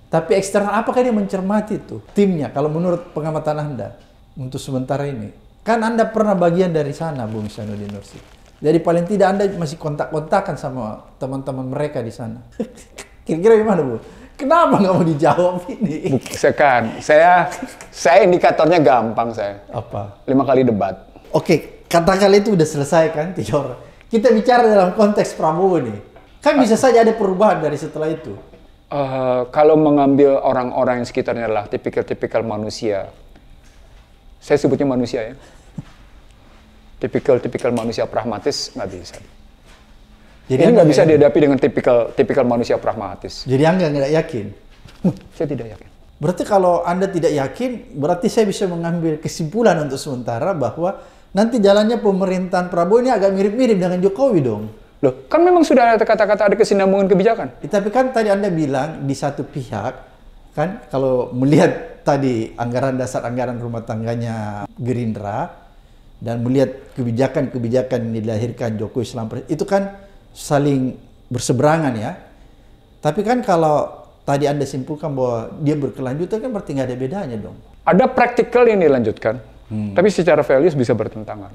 Tapi eksternal apakah dia mencermati itu timnya kalau menurut pengamatan Anda untuk sementara ini? Kan Anda pernah bagian dari sana, Bu Misanuddin Nursi. Jadi paling tidak Anda masih kontak-kontakan sama teman-teman mereka di sana. Kira-kira gimana, Bu? Kenapa nggak mau dijawab ini? Sekarang, saya saya indikatornya gampang saya. Apa? Lima kali debat. Oke, katakanlah itu udah selesai kan tiga Kita bicara dalam konteks Prabowo nih. Kan ah. bisa saja ada perubahan dari setelah itu. Uh, kalau mengambil orang-orang yang sekitarnya adalah tipikal-tipikal manusia, saya sebutnya manusia ya tipikal-tipikal manusia pragmatis nggak bisa. Jadi ini nggak bisa yakin. dihadapi dengan tipikal-tipikal manusia pragmatis. Jadi anda nggak yakin? saya tidak yakin. Berarti kalau anda tidak yakin, berarti saya bisa mengambil kesimpulan untuk sementara bahwa nanti jalannya pemerintahan Prabowo ini agak mirip-mirip dengan Jokowi dong. Loh, kan memang sudah ada kata-kata ada kesinambungan kebijakan. Ya, tapi kan tadi anda bilang di satu pihak kan kalau melihat tadi anggaran dasar anggaran rumah tangganya Gerindra dan melihat kebijakan-kebijakan yang dilahirkan Jokowi selama itu kan saling berseberangan ya. Tapi kan kalau tadi Anda simpulkan bahwa dia berkelanjutan kan berarti nggak ada bedanya dong. Ada praktikal yang dilanjutkan, hmm. tapi secara values bisa bertentangan.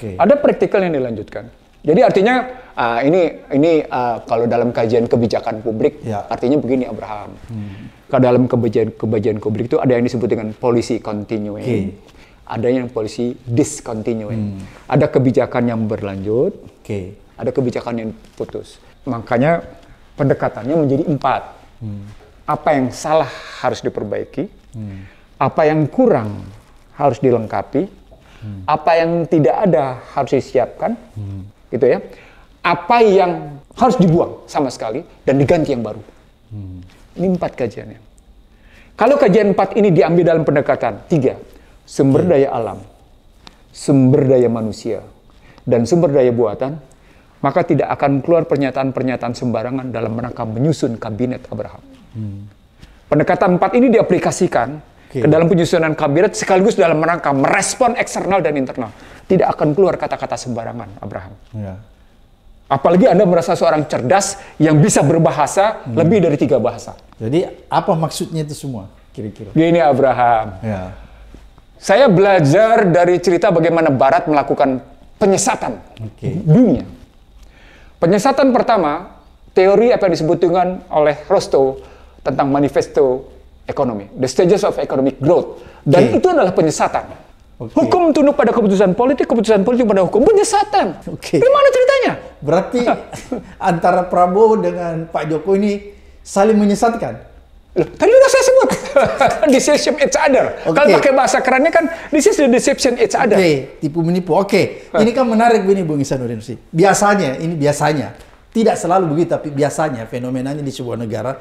Okay. Ada praktikal yang dilanjutkan. Jadi artinya uh, ini ini uh, kalau dalam kajian kebijakan publik ya. artinya begini Abraham. Hmm. Kalau dalam kebijakan kebijakan publik itu ada yang disebut dengan policy continuing. Okay ada yang polisi discontinuing. Hmm. Ada kebijakan yang berlanjut, okay. ada kebijakan yang putus. Makanya pendekatannya menjadi empat. Hmm. Apa yang salah harus diperbaiki, hmm. apa yang kurang harus dilengkapi, hmm. apa yang tidak ada harus disiapkan, hmm. gitu ya. Apa yang harus dibuang sama sekali dan diganti yang baru. Hmm. Ini empat kajiannya. Kalau kajian empat ini diambil dalam pendekatan tiga, sumber iya. daya alam, sumber daya manusia, dan sumber daya buatan, maka tidak akan keluar pernyataan-pernyataan sembarangan dalam rangka menyusun kabinet Abraham. Hmm. Pendekatan empat ini diaplikasikan okay. ke dalam penyusunan kabinet sekaligus dalam rangka merespon eksternal dan internal. Tidak akan keluar kata-kata sembarangan Abraham. Yeah. Apalagi Anda merasa seorang cerdas yang bisa berbahasa hmm. lebih dari tiga bahasa. Jadi apa maksudnya itu semua kira-kira? Gini Abraham. Yeah saya belajar dari cerita bagaimana Barat melakukan penyesatan okay. dunia. Penyesatan pertama, teori apa yang disebut dengan oleh Rostow tentang manifesto ekonomi, the stages of economic growth. Dan okay. itu adalah penyesatan. Okay. Hukum tunduk pada keputusan politik, keputusan politik pada hukum. Penyesatan. Okay. Gimana ceritanya? Berarti antara Prabowo dengan Pak Jokowi ini saling menyesatkan. Loh, tadi udah saya sebut deception each other. Kan okay. Kalau pakai bahasa kerennya kan this is the deception each other. Oke, okay. tipu menipu. Oke, okay. ini kan menarik begini Bung Isanuddin sih. Biasanya ini biasanya tidak selalu begitu tapi biasanya fenomenanya di sebuah negara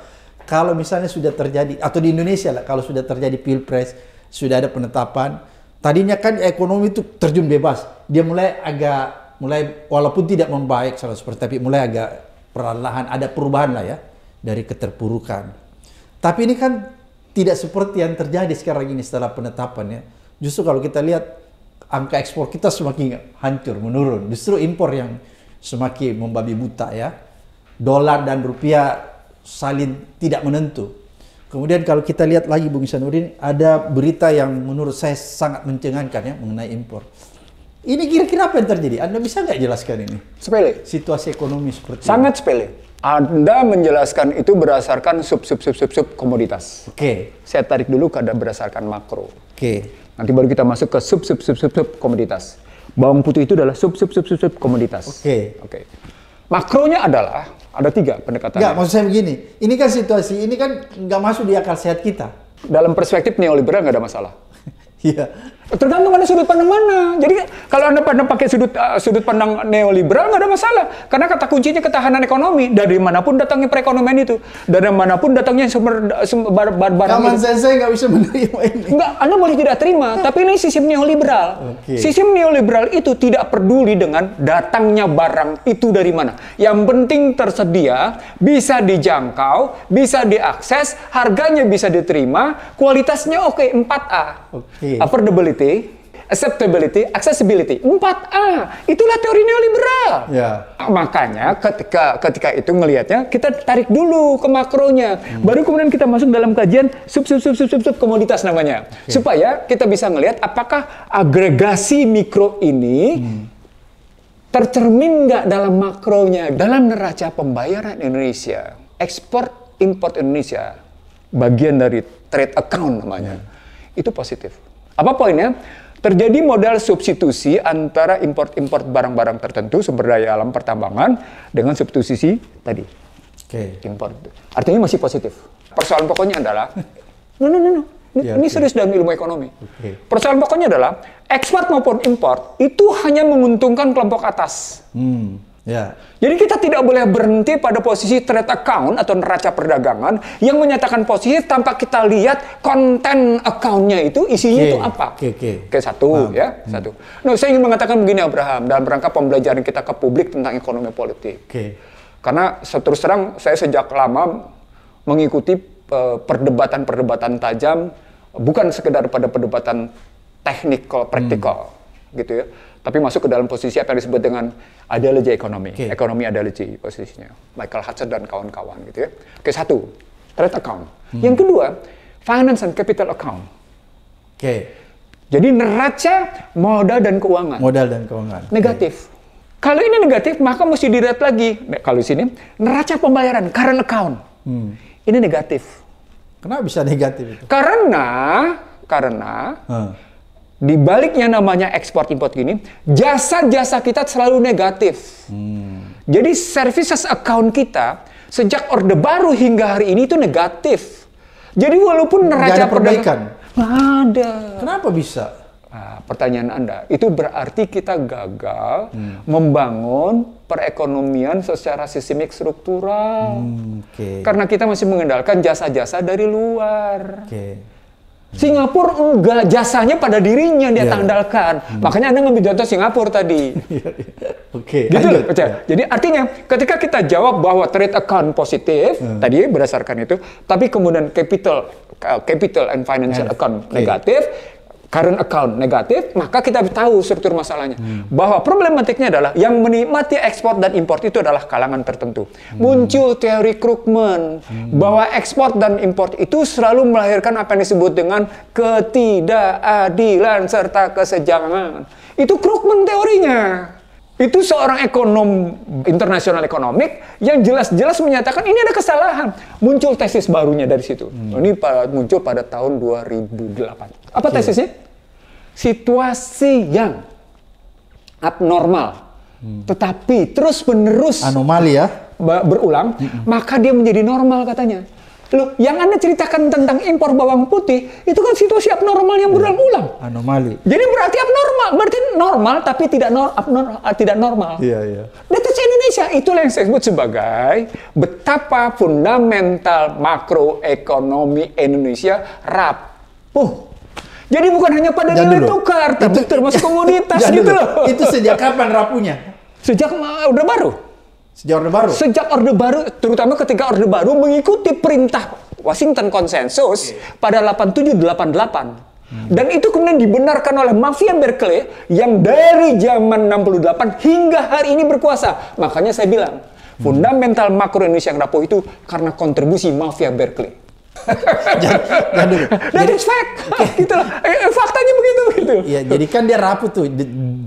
kalau misalnya sudah terjadi atau di Indonesia lah kalau sudah terjadi pilpres sudah ada penetapan tadinya kan ekonomi itu terjun bebas dia mulai agak mulai walaupun tidak membaik salah seperti tapi mulai agak perlahan lahan ada perubahan lah ya dari keterpurukan tapi ini kan tidak seperti yang terjadi sekarang ini setelah penetapan ya. Justru kalau kita lihat angka ekspor kita semakin hancur, menurun. Justru impor yang semakin membabi buta ya. Dolar dan rupiah salin tidak menentu. Kemudian kalau kita lihat lagi Bung Sanurin ada berita yang menurut saya sangat mencengangkan ya mengenai impor. Ini kira-kira apa yang terjadi? Anda bisa nggak jelaskan ini? Sepele. Situasi ekonomi seperti Sangat ini. sepele. Anda menjelaskan itu berdasarkan sub sub sub sub sub komoditas. Oke. Okay. Saya tarik dulu kada berdasarkan makro. Oke. Okay. Nanti baru kita masuk ke sub sub sub sub sub komoditas. Bawang putih itu adalah sub sub sub sub sub komoditas. Oke. Okay. Oke. Okay. Makronya adalah ada tiga pendekatan. Enggak, maksud saya begini. Ini kan situasi ini kan nggak masuk di akal sehat kita. Dalam perspektif neoliberal nggak ada masalah. Iya. Tergantung Anda sudut pandang mana. Jadi kalau Anda pandang pakai sudut uh, sudut pandang neoliberal nggak ada masalah. Karena kata kuncinya ketahanan ekonomi. Dari manapun datangnya perekonomian itu. Dari manapun datangnya sumber, sumber bar, bar, barang Kaman itu. Sensei nggak bisa menerima ini. Nggak, Anda boleh tidak terima. tapi ini sistem neoliberal. Okay. Sistem neoliberal itu tidak peduli dengan datangnya barang itu dari mana. Yang penting tersedia, bisa dijangkau, bisa diakses, harganya bisa diterima, kualitasnya oke, okay, 4A. Oke. Okay. Iya. affordability, acceptability, accessibility. empat a Itulah teori neoliberal. Ya. Makanya ketika ketika itu ngelihatnya kita tarik dulu ke makronya. Hmm. Baru kemudian kita masuk dalam kajian sub sub sub sub sub, sub komoditas namanya. Okay. Supaya kita bisa ngelihat apakah agregasi mikro ini hmm. tercermin nggak dalam makronya, dalam neraca pembayaran Indonesia, ekspor import Indonesia, bagian dari trade account namanya. yeah. Itu positif apa poinnya? Terjadi modal substitusi antara import-import barang-barang tertentu, sumber daya alam pertambangan, dengan substitusi tadi. Oke. Okay. Import. Artinya masih positif. Persoalan pokoknya adalah, no, no, no, no. Ini, ya, ini okay. serius dalam ilmu ekonomi. Okay. Persoalan pokoknya adalah, ekspor maupun import itu hanya menguntungkan kelompok atas. Hmm Ya. Jadi kita tidak boleh berhenti pada posisi trade account atau neraca perdagangan yang menyatakan posisi tanpa kita lihat konten accountnya itu isinya okay. itu apa. Oke, okay, okay. okay, satu Paham. ya, hmm. satu. Nah, saya ingin mengatakan begini Abraham dalam rangka pembelajaran kita ke publik tentang ekonomi politik. Okay. Karena terus terang saya sejak lama mengikuti eh, perdebatan-perdebatan tajam bukan sekedar pada perdebatan teknikal, praktikal hmm. gitu ya tapi masuk ke dalam posisi apa yang disebut dengan ideology ekonomi. Okay. Ekonomi ideology posisinya. Michael Hudson dan kawan-kawan gitu ya. Oke, satu, trade account. Hmm. Yang kedua, finance and capital account. Oke. Okay. Jadi neraca modal dan keuangan. Modal dan keuangan. Negatif. Okay. Kalau ini negatif, maka mesti dilihat lagi. Nah, kalau di sini, neraca pembayaran, current account. Hmm. Ini negatif. Kenapa bisa negatif itu? Karena, karena hmm di baliknya namanya ekspor import gini, jasa-jasa kita selalu negatif. Hmm. Jadi services account kita sejak orde baru hingga hari ini itu negatif. Jadi walaupun neraca ada perbaikan, ada. Kenapa bisa? Nah, pertanyaan Anda, itu berarti kita gagal hmm. membangun perekonomian secara sistemik struktural. Hmm, okay. Karena kita masih mengendalikan jasa-jasa dari luar. Okay. Singapura enggak jasanya pada dirinya dia yeah. tandalkan. Hmm. Makanya Anda ngambil contoh Singapura tadi. Iya, iya. Oke. okay, gitu Yeah. Ya. Jadi artinya ketika kita jawab bahwa trade account positif yeah. Hmm. tadi berdasarkan itu, tapi kemudian capital capital and financial yeah. account okay. negatif, current account negatif, maka kita tahu struktur masalahnya. Hmm. Bahwa problematiknya adalah yang menikmati ekspor dan impor itu adalah kalangan tertentu. Hmm. Muncul teori Krugman hmm. bahwa ekspor dan impor itu selalu melahirkan apa yang disebut dengan ketidakadilan serta kesejangan. Itu Krugman teorinya. Itu seorang ekonom internasional ekonomik yang jelas-jelas menyatakan ini ada kesalahan. Muncul tesis barunya dari situ. Hmm. Ini muncul pada tahun 2008. Apa iya. tesisnya? Situasi yang abnormal, hmm. tetapi terus-menerus anomali ya berulang, hmm. maka dia menjadi normal katanya. Loh, yang Anda ceritakan tentang impor bawang putih, itu kan situasi abnormal yang iya. berulang-ulang. Anomali. Jadi berarti abnormal, berarti normal tapi tidak nor abnor eh, tidak normal. Iya, iya. Data Indonesia itulah yang saya sebut sebagai betapa fundamental makroekonomi Indonesia rapuh. Jadi bukan hanya pada nilai tukar, tapi termasuk komunitas gitu loh. Itu sejak kapan rapuhnya? Sejak udah baru. Sejak Orde Baru? Sejak Orde Baru, terutama ketika Orde Baru mengikuti perintah Washington Consensus yeah. pada 8788. Hmm. Dan itu kemudian dibenarkan oleh mafia Berkeley yang dari zaman 68 hingga hari ini berkuasa. Makanya saya bilang, hmm. fundamental makro Indonesia yang rapuh itu karena kontribusi mafia Berkeley. jadi, nah, That jadi, fact. Okay. gitu lah. Eh, eh, faktanya begitu gitu. Iya, jadi kan dia rapuh tuh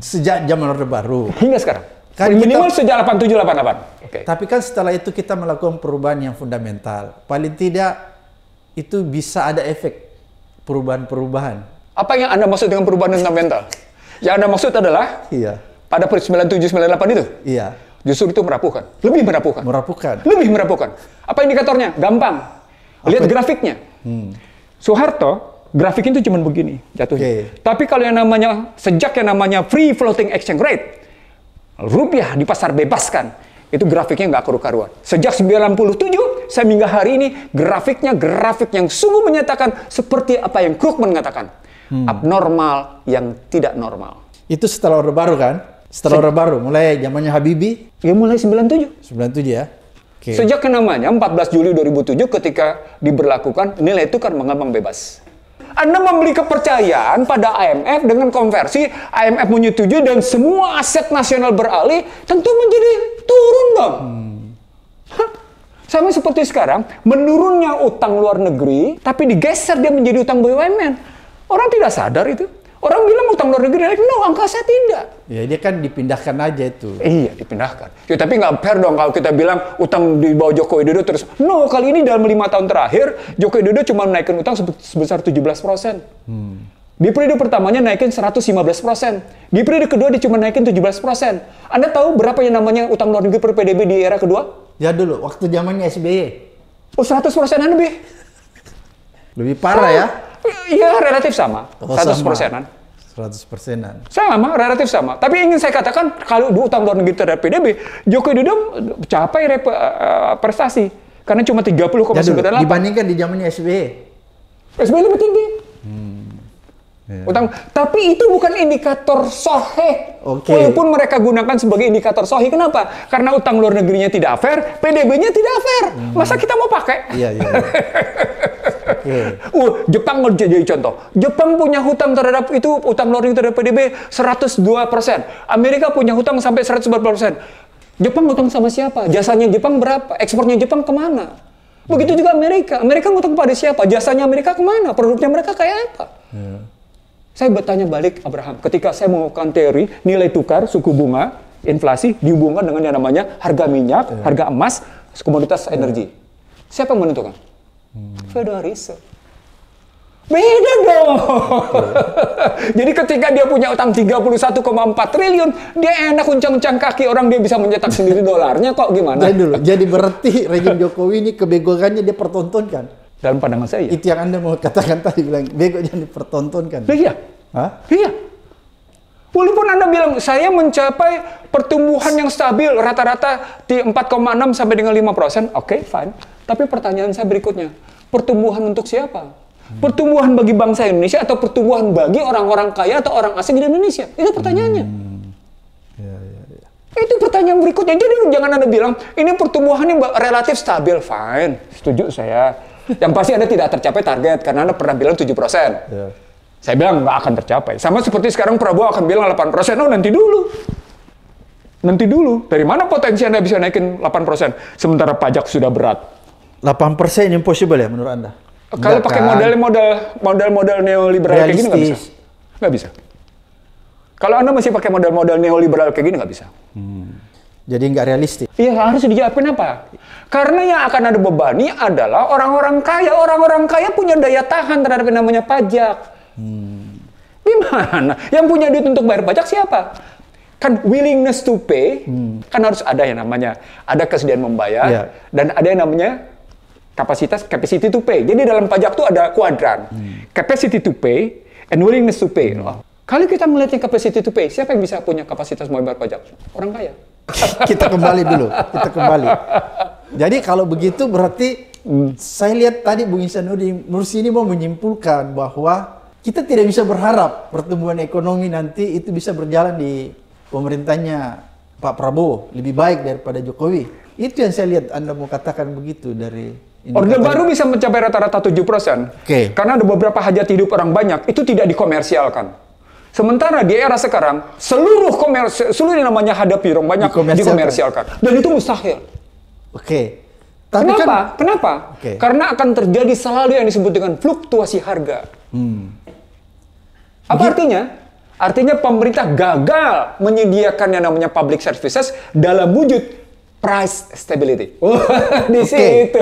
sejak zaman Orde Baru. Hingga sekarang Kan Minimal kita, sejak 87 88. Okay. Tapi kan setelah itu kita melakukan perubahan yang fundamental. Paling tidak itu bisa ada efek perubahan-perubahan. Apa yang Anda maksud dengan perubahan fundamental? yang Anda maksud adalah Iya. Pada 97 98 itu? Iya. Justru itu merapuhkan. Lebih merapuhkan. Merapuhkan. Lebih merapuhkan. Apa indikatornya? Gampang. Lihat grafiknya. Hmm. Soeharto grafik itu cuma begini jatuhnya. Okay. Tapi kalau yang namanya sejak yang namanya free floating exchange rate, rupiah di pasar bebaskan itu grafiknya nggak karu-karuan. Sejak 97 hingga hari ini grafiknya grafik yang sungguh menyatakan seperti apa yang Krug mengatakan. Hmm. Abnormal yang tidak normal. Itu setelah Orde Baru kan? Setelah Orde Baru, mulai zamannya Habibi? Ya mulai 97. 97 ya. Okay. Sejak namanya 14 Juli 2007 ketika diberlakukan nilai tukar mengambang bebas. Anda membeli kepercayaan pada IMF dengan konversi IMF menyetujui dan semua aset nasional beralih, tentu menjadi turun dong. Hmm. Sama seperti sekarang, menurunnya utang luar negeri, tapi digeser dia menjadi utang BUMN. Orang tidak sadar itu. Orang bilang utang luar negeri naik, no angkasa tidak. Ya dia kan dipindahkan aja itu. Iya dipindahkan. Ya tapi nggak fair dong kalau kita bilang utang di bawah Joko Widodo terus. No kali ini dalam lima tahun terakhir Joko Widodo cuma menaikkan utang sebesar 17 persen. Hmm. Di periode pertamanya naikin 115 persen. Di periode kedua dia cuma naikin 17 persen. Anda tahu berapa yang namanya utang luar negeri per PDB di era kedua? Ya dulu, waktu zamannya SBY. Oh 100 persen lebih. Lebih parah ya? Iya, relatif sama. Oh, 100 sama. persenan. 100 persenan. Sama, relatif sama. Tapi ingin saya katakan, kalau utang luar negeri terhadap PDB, Joko Widodo capai rep, uh, prestasi. Karena cuma 30,9. Dibandingkan di zamannya SBY. E. SBY e lebih tinggi. Hmm. Iya. Utang, tapi itu bukan indikator sohe. Okay. Walaupun mereka gunakan sebagai indikator sohe, kenapa? Karena utang luar negerinya tidak fair, PDB-nya tidak fair. Hmm. Masa kita mau pakai? Iya, iya. Yeah. Iya. Oh, uh, Jepang jadi contoh. Jepang punya hutang terhadap itu utang luar negeri terhadap PDB 102%. Amerika punya hutang sampai persen. Jepang ngutang sama siapa? Jasanya Jepang berapa? Ekspornya Jepang kemana? Begitu juga Amerika. Amerika ngutang pada siapa? Jasanya Amerika kemana? Produknya mereka kayak apa? Yeah. Saya bertanya balik Abraham, ketika saya menggunakan teori nilai tukar suku bunga inflasi dihubungkan dengan yang namanya harga minyak, yeah. harga emas, komoditas yeah. energi. Siapa yang menentukan? Hmm. Federal Reserve. Beda dong. Yeah. Jadi ketika dia punya utang 31,4 triliun, dia enak uncang-uncang kaki orang dia bisa mencetak sendiri dolarnya kok gimana? Jadi dulu. Jadi berarti rezim Jokowi ini kebegoannya dia pertontonkan dalam pandangan saya. Ya. Itu yang Anda mau katakan tadi bilang bego jangan dipertontonkan. Nah, iya. Hah? Iya. Walaupun Anda bilang saya mencapai pertumbuhan yang stabil rata-rata di 4,6 sampai dengan 5 persen, oke okay, fine. Tapi pertanyaan saya berikutnya, pertumbuhan untuk siapa? Pertumbuhan bagi bangsa Indonesia atau pertumbuhan bagi orang-orang kaya atau orang asing di Indonesia? Itu pertanyaannya. Hmm. Ya, ya, ya. Itu pertanyaan berikutnya. Jadi jangan Anda bilang ini pertumbuhan yang relatif stabil, fine. Setuju saya yang pasti Anda tidak tercapai target karena Anda pernah bilang 7%. Yeah. Saya bilang nggak akan tercapai. Sama seperti sekarang Prabowo akan bilang 8%, oh nanti dulu. Nanti dulu. Dari mana potensi Anda bisa naikin 8%? Sementara pajak sudah berat. 8% impossible ya menurut Anda? Kalau pakai kan. modal modal modal modal neoliberal kayak gini nggak bisa. Nggak bisa. Kalau Anda masih pakai modal-modal neoliberal kayak gini nggak bisa. Hmm. Jadi nggak realistis. Iya harus dijawab kenapa? Karena yang akan ada bebani adalah orang-orang kaya. Orang-orang kaya punya daya tahan terhadap yang namanya pajak. Hmm. Gimana? Yang punya duit untuk bayar pajak siapa? kan willingness to pay hmm. kan harus ada yang namanya ada kesediaan membayar yeah. dan ada yang namanya kapasitas capacity to pay. Jadi dalam pajak itu ada kuadran hmm. capacity to pay and willingness to pay. Hmm. Kalau kita melihatnya capacity to pay, siapa yang bisa punya kapasitas membayar pajak? Orang kaya. kita kembali dulu, kita kembali. Jadi kalau begitu berarti hmm. saya lihat tadi Bung Isanuddin Mursi ini mau menyimpulkan bahwa kita tidak bisa berharap pertumbuhan ekonomi nanti itu bisa berjalan di pemerintahnya Pak Prabowo lebih baik daripada Jokowi. Itu yang saya lihat Anda mau katakan begitu dari Orde Baru bisa mencapai rata-rata 7%. persen, Okay. Karena ada beberapa hajat hidup orang banyak itu tidak dikomersialkan. Sementara di era sekarang, seluruh komersial, seluruh yang namanya hadapi rong banyak dikomersialkan. Dan itu mustahil. Oke. Okay. Kenapa? Kan, Kenapa? Okay. Karena akan terjadi selalu yang disebut dengan fluktuasi harga. Hmm. Apa Begitu. artinya? Artinya pemerintah gagal menyediakan yang namanya public services dalam wujud price stability. Oh, di okay. situ.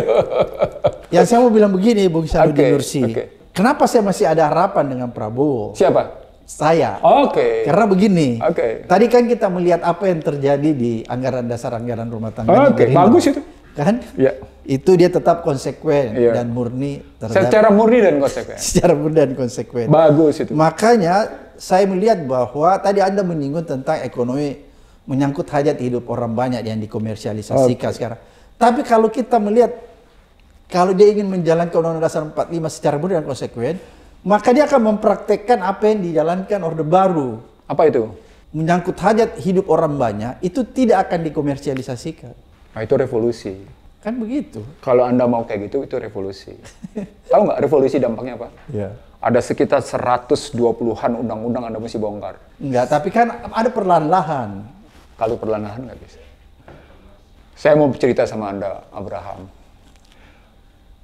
Ya saya mau bilang begini, Bung Sarudin okay. Nursi. Okay. Kenapa saya masih ada harapan dengan Prabowo? Siapa? saya. Oke. Okay. Karena begini. Oke. Okay. Tadi kan kita melihat apa yang terjadi di anggaran dasar anggaran rumah tangga. Oke, okay. bagus itu. Kan? Iya. Yeah. Itu dia tetap konsekuen yeah. dan murni terhadap secara murni dan konsekuen. secara murni dan konsekuen. Bagus itu. Makanya saya melihat bahwa tadi Anda menyinggung tentang ekonomi menyangkut hajat hidup orang banyak yang dikomersialisasikan okay. sekarang. Tapi kalau kita melihat kalau dia ingin menjalankan Undang-Undang Dasar 45 secara murni dan konsekuen, maka dia akan mempraktekkan apa yang dijalankan Orde Baru. Apa itu? Menyangkut hajat hidup orang banyak itu tidak akan dikomersialisasikan. Nah, itu revolusi. Kan begitu. Kalau Anda mau kayak gitu, itu revolusi. Tahu nggak revolusi dampaknya apa? Ya. Ada sekitar 120-an undang-undang Anda mesti bongkar. Enggak, tapi kan ada perlahan-lahan. Kalau perlahan-lahan nggak bisa. Saya mau cerita sama Anda, Abraham.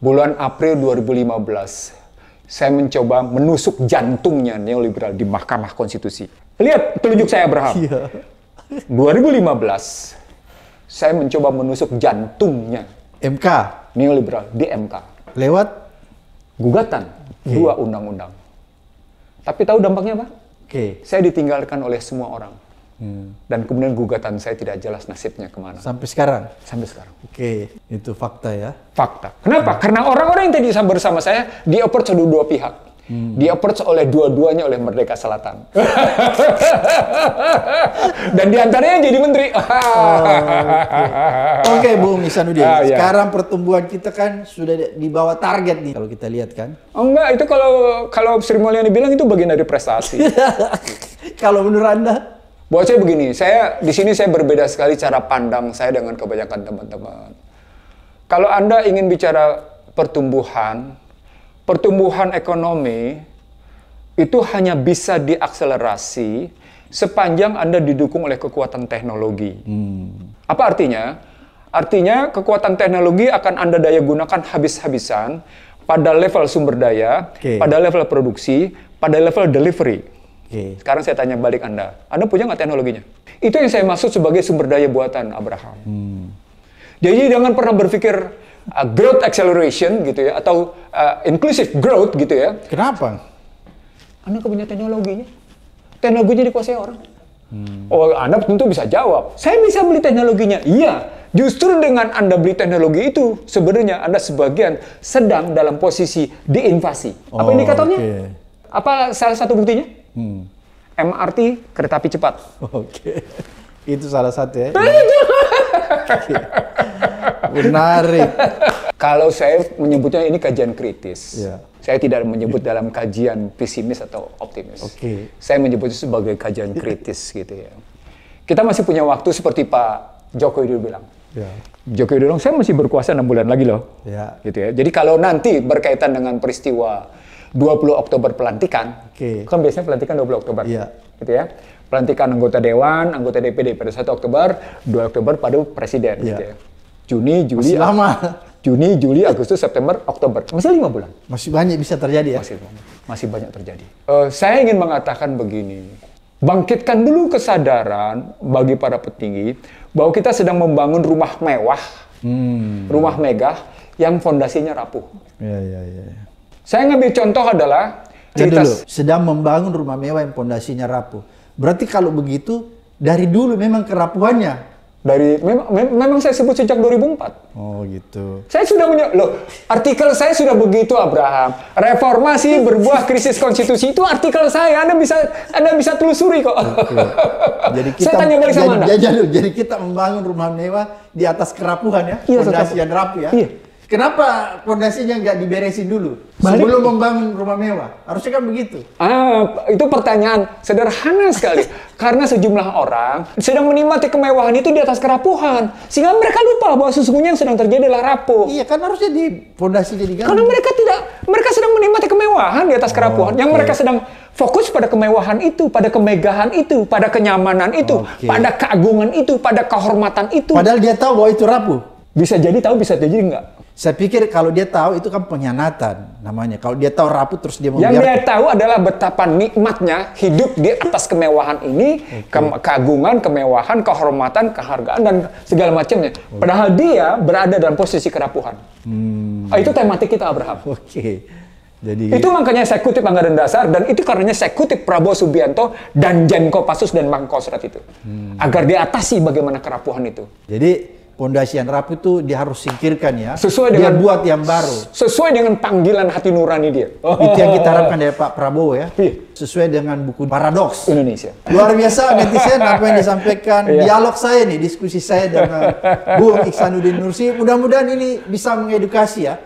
Bulan April 2015, saya mencoba menusuk jantungnya neoliberal di Mahkamah Konstitusi. Lihat telunjuk saya Abraham. 2015 iya. saya mencoba menusuk jantungnya MK neoliberal di MK lewat gugatan okay. dua undang-undang. Tapi tahu dampaknya apa? Oke. Okay. Saya ditinggalkan oleh semua orang. Hmm. Dan kemudian gugatan saya tidak jelas nasibnya kemana. Sampai sekarang? Sampai sekarang. Oke, itu fakta ya? Fakta. Kenapa? Hmm. Karena orang-orang yang tadi bersama saya, di approach oleh dua pihak. Hmm. Di approach oleh dua-duanya oleh Merdeka Selatan. Dan diantaranya jadi menteri. Oh, oke, okay. okay, Bung Isanuddin. Ah, iya. Sekarang pertumbuhan kita kan sudah di bawah target nih kalau kita lihat kan. Oh, enggak, itu kalau kalau Sri Mulyani bilang itu bagian dari prestasi. kalau menurut Anda? Buat saya begini, saya di sini saya berbeda sekali cara pandang saya dengan kebanyakan teman-teman. Kalau Anda ingin bicara pertumbuhan, pertumbuhan ekonomi itu hanya bisa diakselerasi sepanjang Anda didukung oleh kekuatan teknologi. Hmm. Apa artinya? Artinya kekuatan teknologi akan Anda daya gunakan habis-habisan pada level sumber daya, okay. pada level produksi, pada level delivery. Okay. Sekarang saya tanya balik Anda, Anda punya nggak teknologinya? Itu yang saya maksud sebagai sumber daya buatan Abraham. Hmm. Jadi jangan pernah berpikir uh, growth acceleration gitu ya, atau uh, inclusive growth gitu ya. Kenapa? Anda punya teknologinya. Teknologinya dikuasai orang. Hmm. Oh, Anda tentu bisa jawab. Saya bisa beli teknologinya. Iya, justru dengan Anda beli teknologi itu, sebenarnya Anda sebagian sedang dalam posisi diinvasi. Apa oh, indikatornya? Okay. Apa salah satu buktinya? Hmm. MRT kereta api cepat. Oke. Itu salah satu ya. Nah, Menarik. Kalau saya menyebutnya ini kajian kritis. Yeah. Saya tidak menyebut dalam kajian pesimis atau optimis. Okay. Saya menyebutnya sebagai kajian kritis gitu ya. Kita masih punya waktu seperti Pak Joko Widodo bilang. Yeah. Joko Widodo, saya masih berkuasa enam bulan lagi loh. Yeah. Gitu ya. Jadi kalau nanti berkaitan dengan peristiwa 20 Oktober pelantikan. Okay. Kan biasanya pelantikan 20 Oktober. Iya. Gitu ya. Pelantikan anggota dewan, anggota DPD pada 1 Oktober, 2 Oktober pada presiden yeah. gitu ya. Juni, Juli, Masih lama. Juni, Juli, Agustus, September, Oktober. Masih lima bulan. Masih banyak bisa terjadi ya. Masih Masih banyak terjadi. Uh, saya ingin mengatakan begini. Bangkitkan dulu kesadaran bagi para petinggi bahwa kita sedang membangun rumah mewah, hmm. rumah megah yang fondasinya rapuh. Ya, ya, ya. Saya ngambil contoh adalah cerita dulu, sedang membangun rumah mewah yang pondasinya rapuh. Berarti kalau begitu dari dulu memang kerapuhannya dari memang memang saya sebut sejak 2004. Oh gitu. Saya sudah punya loh artikel saya sudah begitu Abraham. Reformasi berbuah krisis konstitusi itu artikel saya. Anda bisa Anda bisa telusuri kok. Okay. Jadi kita saya tanya balik sama jadi, Anda. Jadi, jadi kita membangun rumah mewah di atas kerapuhan ya, iya, fondasi yang rapuh ya. Iya. Kenapa pondasinya nggak diberesin dulu Balik. sebelum membangun rumah mewah? Harusnya kan begitu. Ah, itu pertanyaan sederhana sekali. Karena sejumlah orang sedang menikmati kemewahan itu di atas kerapuhan, sehingga mereka lupa bahwa sesungguhnya yang sedang terjadi adalah rapuh. Iya, kan harusnya di pondasi jadi kan. Karena mereka tidak, mereka sedang menikmati kemewahan di atas oh, kerapuhan, okay. yang mereka sedang fokus pada kemewahan itu, pada kemegahan itu, pada kenyamanan itu, okay. pada keagungan itu, pada kehormatan itu. Padahal dia tahu bahwa itu rapuh. Bisa jadi tahu, bisa jadi enggak. Saya pikir kalau dia tahu itu kan pengkhianatan namanya. Kalau dia tahu rapuh terus dia mau Yang dia tahu adalah betapa nikmatnya hidup di atas kemewahan ini, okay. ke keagungan, kemewahan, kehormatan, kehargaan dan segala macamnya. Okay. Padahal dia berada dalam posisi kerapuhan. Hmm. Oh, itu tematik kita Abraham. Oke. Okay. Jadi itu makanya saya kutip anggaran dasar dan itu karenanya saya kutip Prabowo Subianto dan Jenko Pasus dan Bang itu hmm. agar diatasi bagaimana kerapuhan itu. Jadi Pondasi yang rapi itu dia harus singkirkan ya. Sesuai dengan dia buat yang baru. Sesuai dengan panggilan hati nurani dia. Oh. Itu yang kita harapkan dari Pak Prabowo ya. Iya. Sesuai dengan buku Paradoks Indonesia. Luar biasa netizen apa yang disampaikan iya. dialog saya nih, diskusi saya dengan Bu Iksanuddin Nursi. Mudah-mudahan ini bisa mengedukasi ya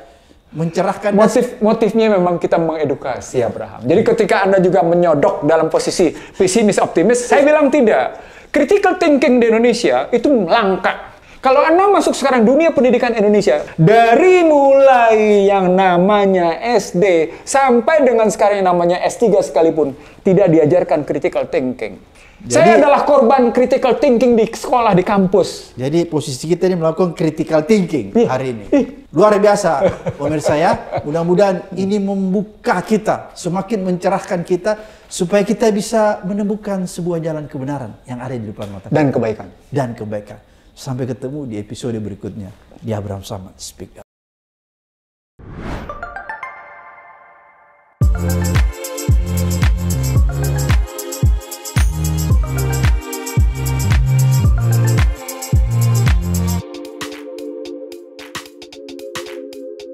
mencerahkan motif dan... motifnya memang kita mengedukasi iya. Abraham. Jadi ketika Anda juga menyodok dalam posisi pesimis optimis, saya bilang tidak. Critical thinking di Indonesia itu langka kalau Anda masuk sekarang dunia pendidikan Indonesia, dari mulai yang namanya SD sampai dengan sekarang yang namanya S3 sekalipun, tidak diajarkan critical thinking. Jadi, Saya adalah korban critical thinking di sekolah, di kampus. Jadi posisi kita ini melakukan critical thinking Ih. hari ini. Ih. Luar biasa, pemirsa ya. Mudah-mudahan ini membuka kita, semakin mencerahkan kita, supaya kita bisa menemukan sebuah jalan kebenaran yang ada di depan mata Dan kebaikan. Dan kebaikan. Sampai ketemu di episode berikutnya di Abraham Samad Speak Up.